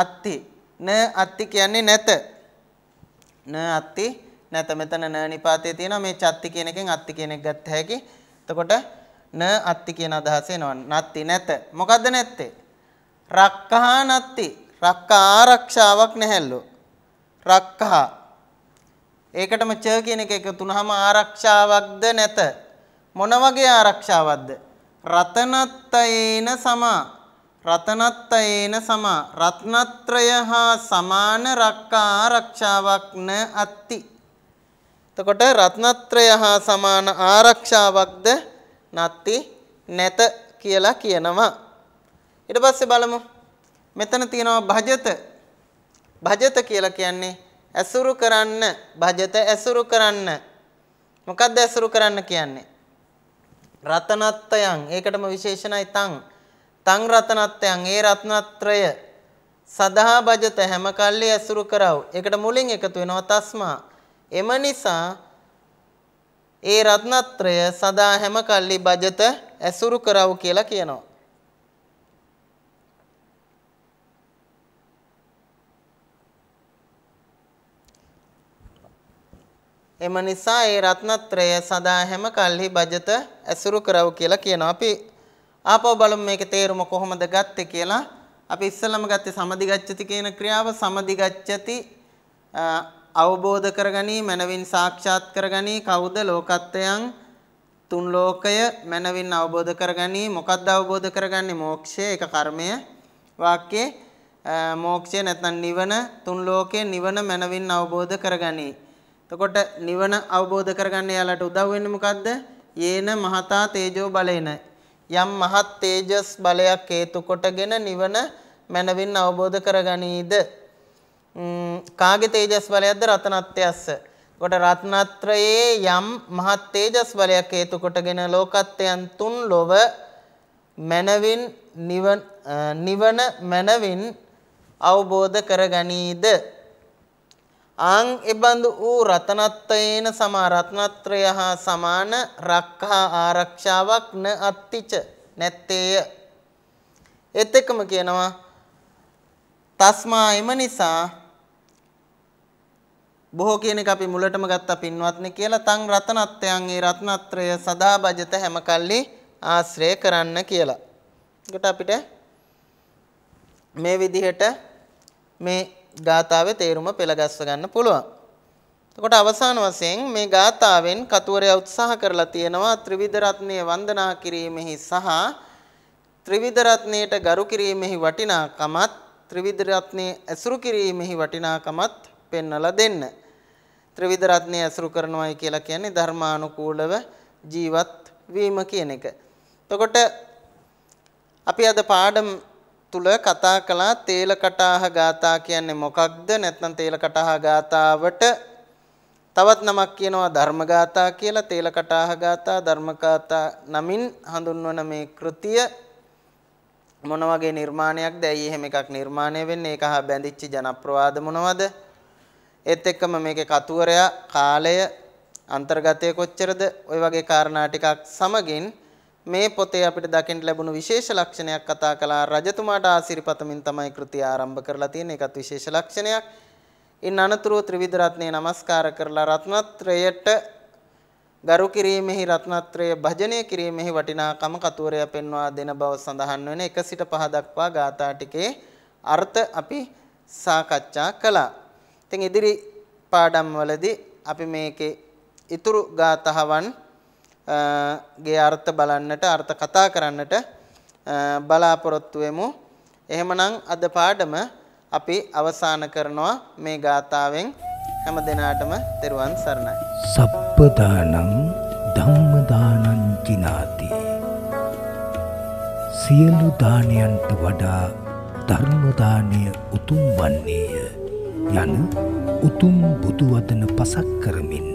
අත්ති. න අත්ති කියන්නේ නැත. න අත්ති නැත මෙතන න නිපාතයේ තියෙනවා මේ චත්ති කියන එකෙන් අත්ති කියන එක ගත්ත හැකි. එතකොට න අත්ති කියන අදහස එනවා. නත්ති නැත. මොකද්ද නැත්තේ? රක්කහා නැත්ති. රක්ක ආරක්ෂාවක් නැහැලු. රක්කහා. ඒකටම ච කියන එක එකතු වුනහම ආරක්ෂාවක්ද නැත. මොන වගේ ආරක්ෂාවක්ද? රතනත්තයේන සමා රතනත්තයේන සමා රත්නත්‍රය හා සමාන රක්කා ආරක්ෂාවක් න අත්ති. එතකොට රත්නත්‍රය හා සමාන ආරක්ෂාවක්ද නැති නැත කියලා කියනවා. ඊට පස්සේ බලමු මෙතන තියෙනවා භජත භජත කියලා කියන්නේ ඇසුරු කරන්න භජත ඇසුරු කරන්න මොකක්ද ඇසුරු කරන්න කියන්නේ රතනත්ත්වයන් ඒකටම විශේෂණයි තං තං රතනත්ත්වයන් ඒ රත්නත්‍රය සදා භජත හැම කල්ලි ඇසුරු කරව ඒකට මුලින් එකතු වෙනවා තස්මා එම නිසා ඒ රත්නත්‍රය සදා හැම කල්ලි භජත ඇසුරු කරව කියලා කියනවා එම නිසා ඒ රත්නත්‍රය සදා හැම කල්හි බජත ඇසුරු කරව කියලා කියනවා. අපි ආපහු බලමු මේකේ තේරුම කොහොමද ගත්තේ කියලා. අපි ඉස්සෙල්ලම ගත්තේ සමදිගච්ඡති කියන ක්‍රියාව සමදිගච්ඡති අවබෝධ කරගනී මනවින් සාක්ෂාත් කරගනී කවුද ලෝකත්වයන් තුන් ලෝකය මනවින් අවබෝධ කරගනී මොකද්ද අවබෝධ කරගන්නේ මොක්ෂය ඒක කර්මය වාක්‍යයේ මොක්ෂය නැත්නම් නිවන තුන් ලෝකයේ නිවන මනවින් අවබෝධ කරගනී එතකොට නිවන අවබෝධ කරගන්න යාලට උදව් වෙන්නේ මොකද්ද? යේන මහතා තේජෝ බලේන. යම් මහත් තේජස් බලයක් හේතු කොටගෙන නිවන මනවින් අවබෝධ කරගනීද? කාගේ තේජස් බලයක්ද රතනත්‍යස්ස. කොට රත්නත්‍රයේ යම් මහත් තේජස් බලයක් හේතු කොටගෙන ලෝකත්වයන් තුන් ලොව මනවින් නිවන මනවින් අවබෝධ කරගනීද? අං එබඳු වූ රතනත්තයේන සමා රත්නත්‍රය හා සමාන රක්හා ආරක්ෂාවක් න අත්තිච නැත්තේය. එත් එකම කියනවා තස්මා එම නිසා බොහෝ කෙනෙක් අපි මුලටම ගත්තා පින්වත්නි කියලා තං රතනත්යන් ඒ රත්නත්‍රය සදා බජත හැම කල්ලි ආශ්‍රය කරන්න කියලා. ඒකට අපිට මේ විදිහට මේ ගාථාවේ තේරුම පෙළගස්ව ගන්න පුළුවන්. එතකොට අවසාන වශයෙන් මේ ගාථාවෙන් කතුවරයා උත්සාහ කරලා තියෙනවා ත්‍රිවිධ රත්නය වන්දනා කිරීමෙහි සහ ත්‍රිවිධ රත්නයට ගරු කිරීමෙහි වටිනාකමත් ත්‍රිවිධ රත්නයේ ඇසුරු කිරීමෙහි වටිනාකමත් පෙන්වලා දෙන්න. ත්‍රිවිධ රත්නය ඇසුරු කරනවායි කියලා කියන්නේ ධර්මානුකූලව ජීවත් වීම කියන එක. එතකොට අපි අද පාඩම් තුල කතා කළා තේල කටාහ ගාථා කියන්නේ මොකක්ද නැත්නම් තේල කටාහ ගාතාවට තවත් නමක් කියනවා ධර්මගාථා කියලා තේලකටාහ ගාථා ධර්මගාථා නමින් හඳුන්වන මේ කෘතිය මොන වගේ නිර්මාණයක්ද ඇයි එහෙම එකක් නිර්මාණය වෙන්නේ ඒක හා බැඳිච්ච ජනප්‍රවාද මොනවද ඒත් එක්කම මේකේ කතුවරයා කාලය අන්තර්ගතය කොච්චරද ওই වගේ කාරණා ටිකක් සමගින් මේ පොතේ අපිට දකින්න ලැබුණු විශේෂ ලක්ෂණයක් කතා කළා රජතුමාට ආශිර්වාදමින් තමයි කෘතිය ආරම්භ කරලා තියෙන්නේ ඒකත් විශේෂ ලක්ෂණයක්. ඉන් අනතුරුව ත්‍රිවිධ රත්නය নমස්කාර කරලා රත්නත්‍රයට ගරු කිරීමෙහි රත්නත්‍රය භජනය කිරීමෙහි වටිනාකම කතුවරය පෙන්වා දෙන බව සඳහන් වෙන 1 සිට 5 දක්වා ගාථා ටිකේ අර්ථ අපි සාකච්ඡා කළා. ඉතින් ඉදිරි පාඩම් වලදී අපි මේකේ ඉතුරු ගාතහවන් ගේ අර්ථ බලන්නට අර්ථ කතා කරන්නට බලාපොරොත්තු වෙමු. එහෙමනම් අද පාඩම අපි අවසන් කරනවා මේ ගාතාවෙන් හැම දිනාටම තෙරුවන් සරණයි. සප්පදානං ධම්මදානං කිනාති. සියලු දානයන්ට වඩා ධර්ම දාණය උතුම් වන්නේය යන උතුම් බුදු වදන පසක් කරමින්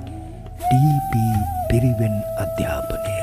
ටීපී පිරිවෙන් අධ්‍යාපනය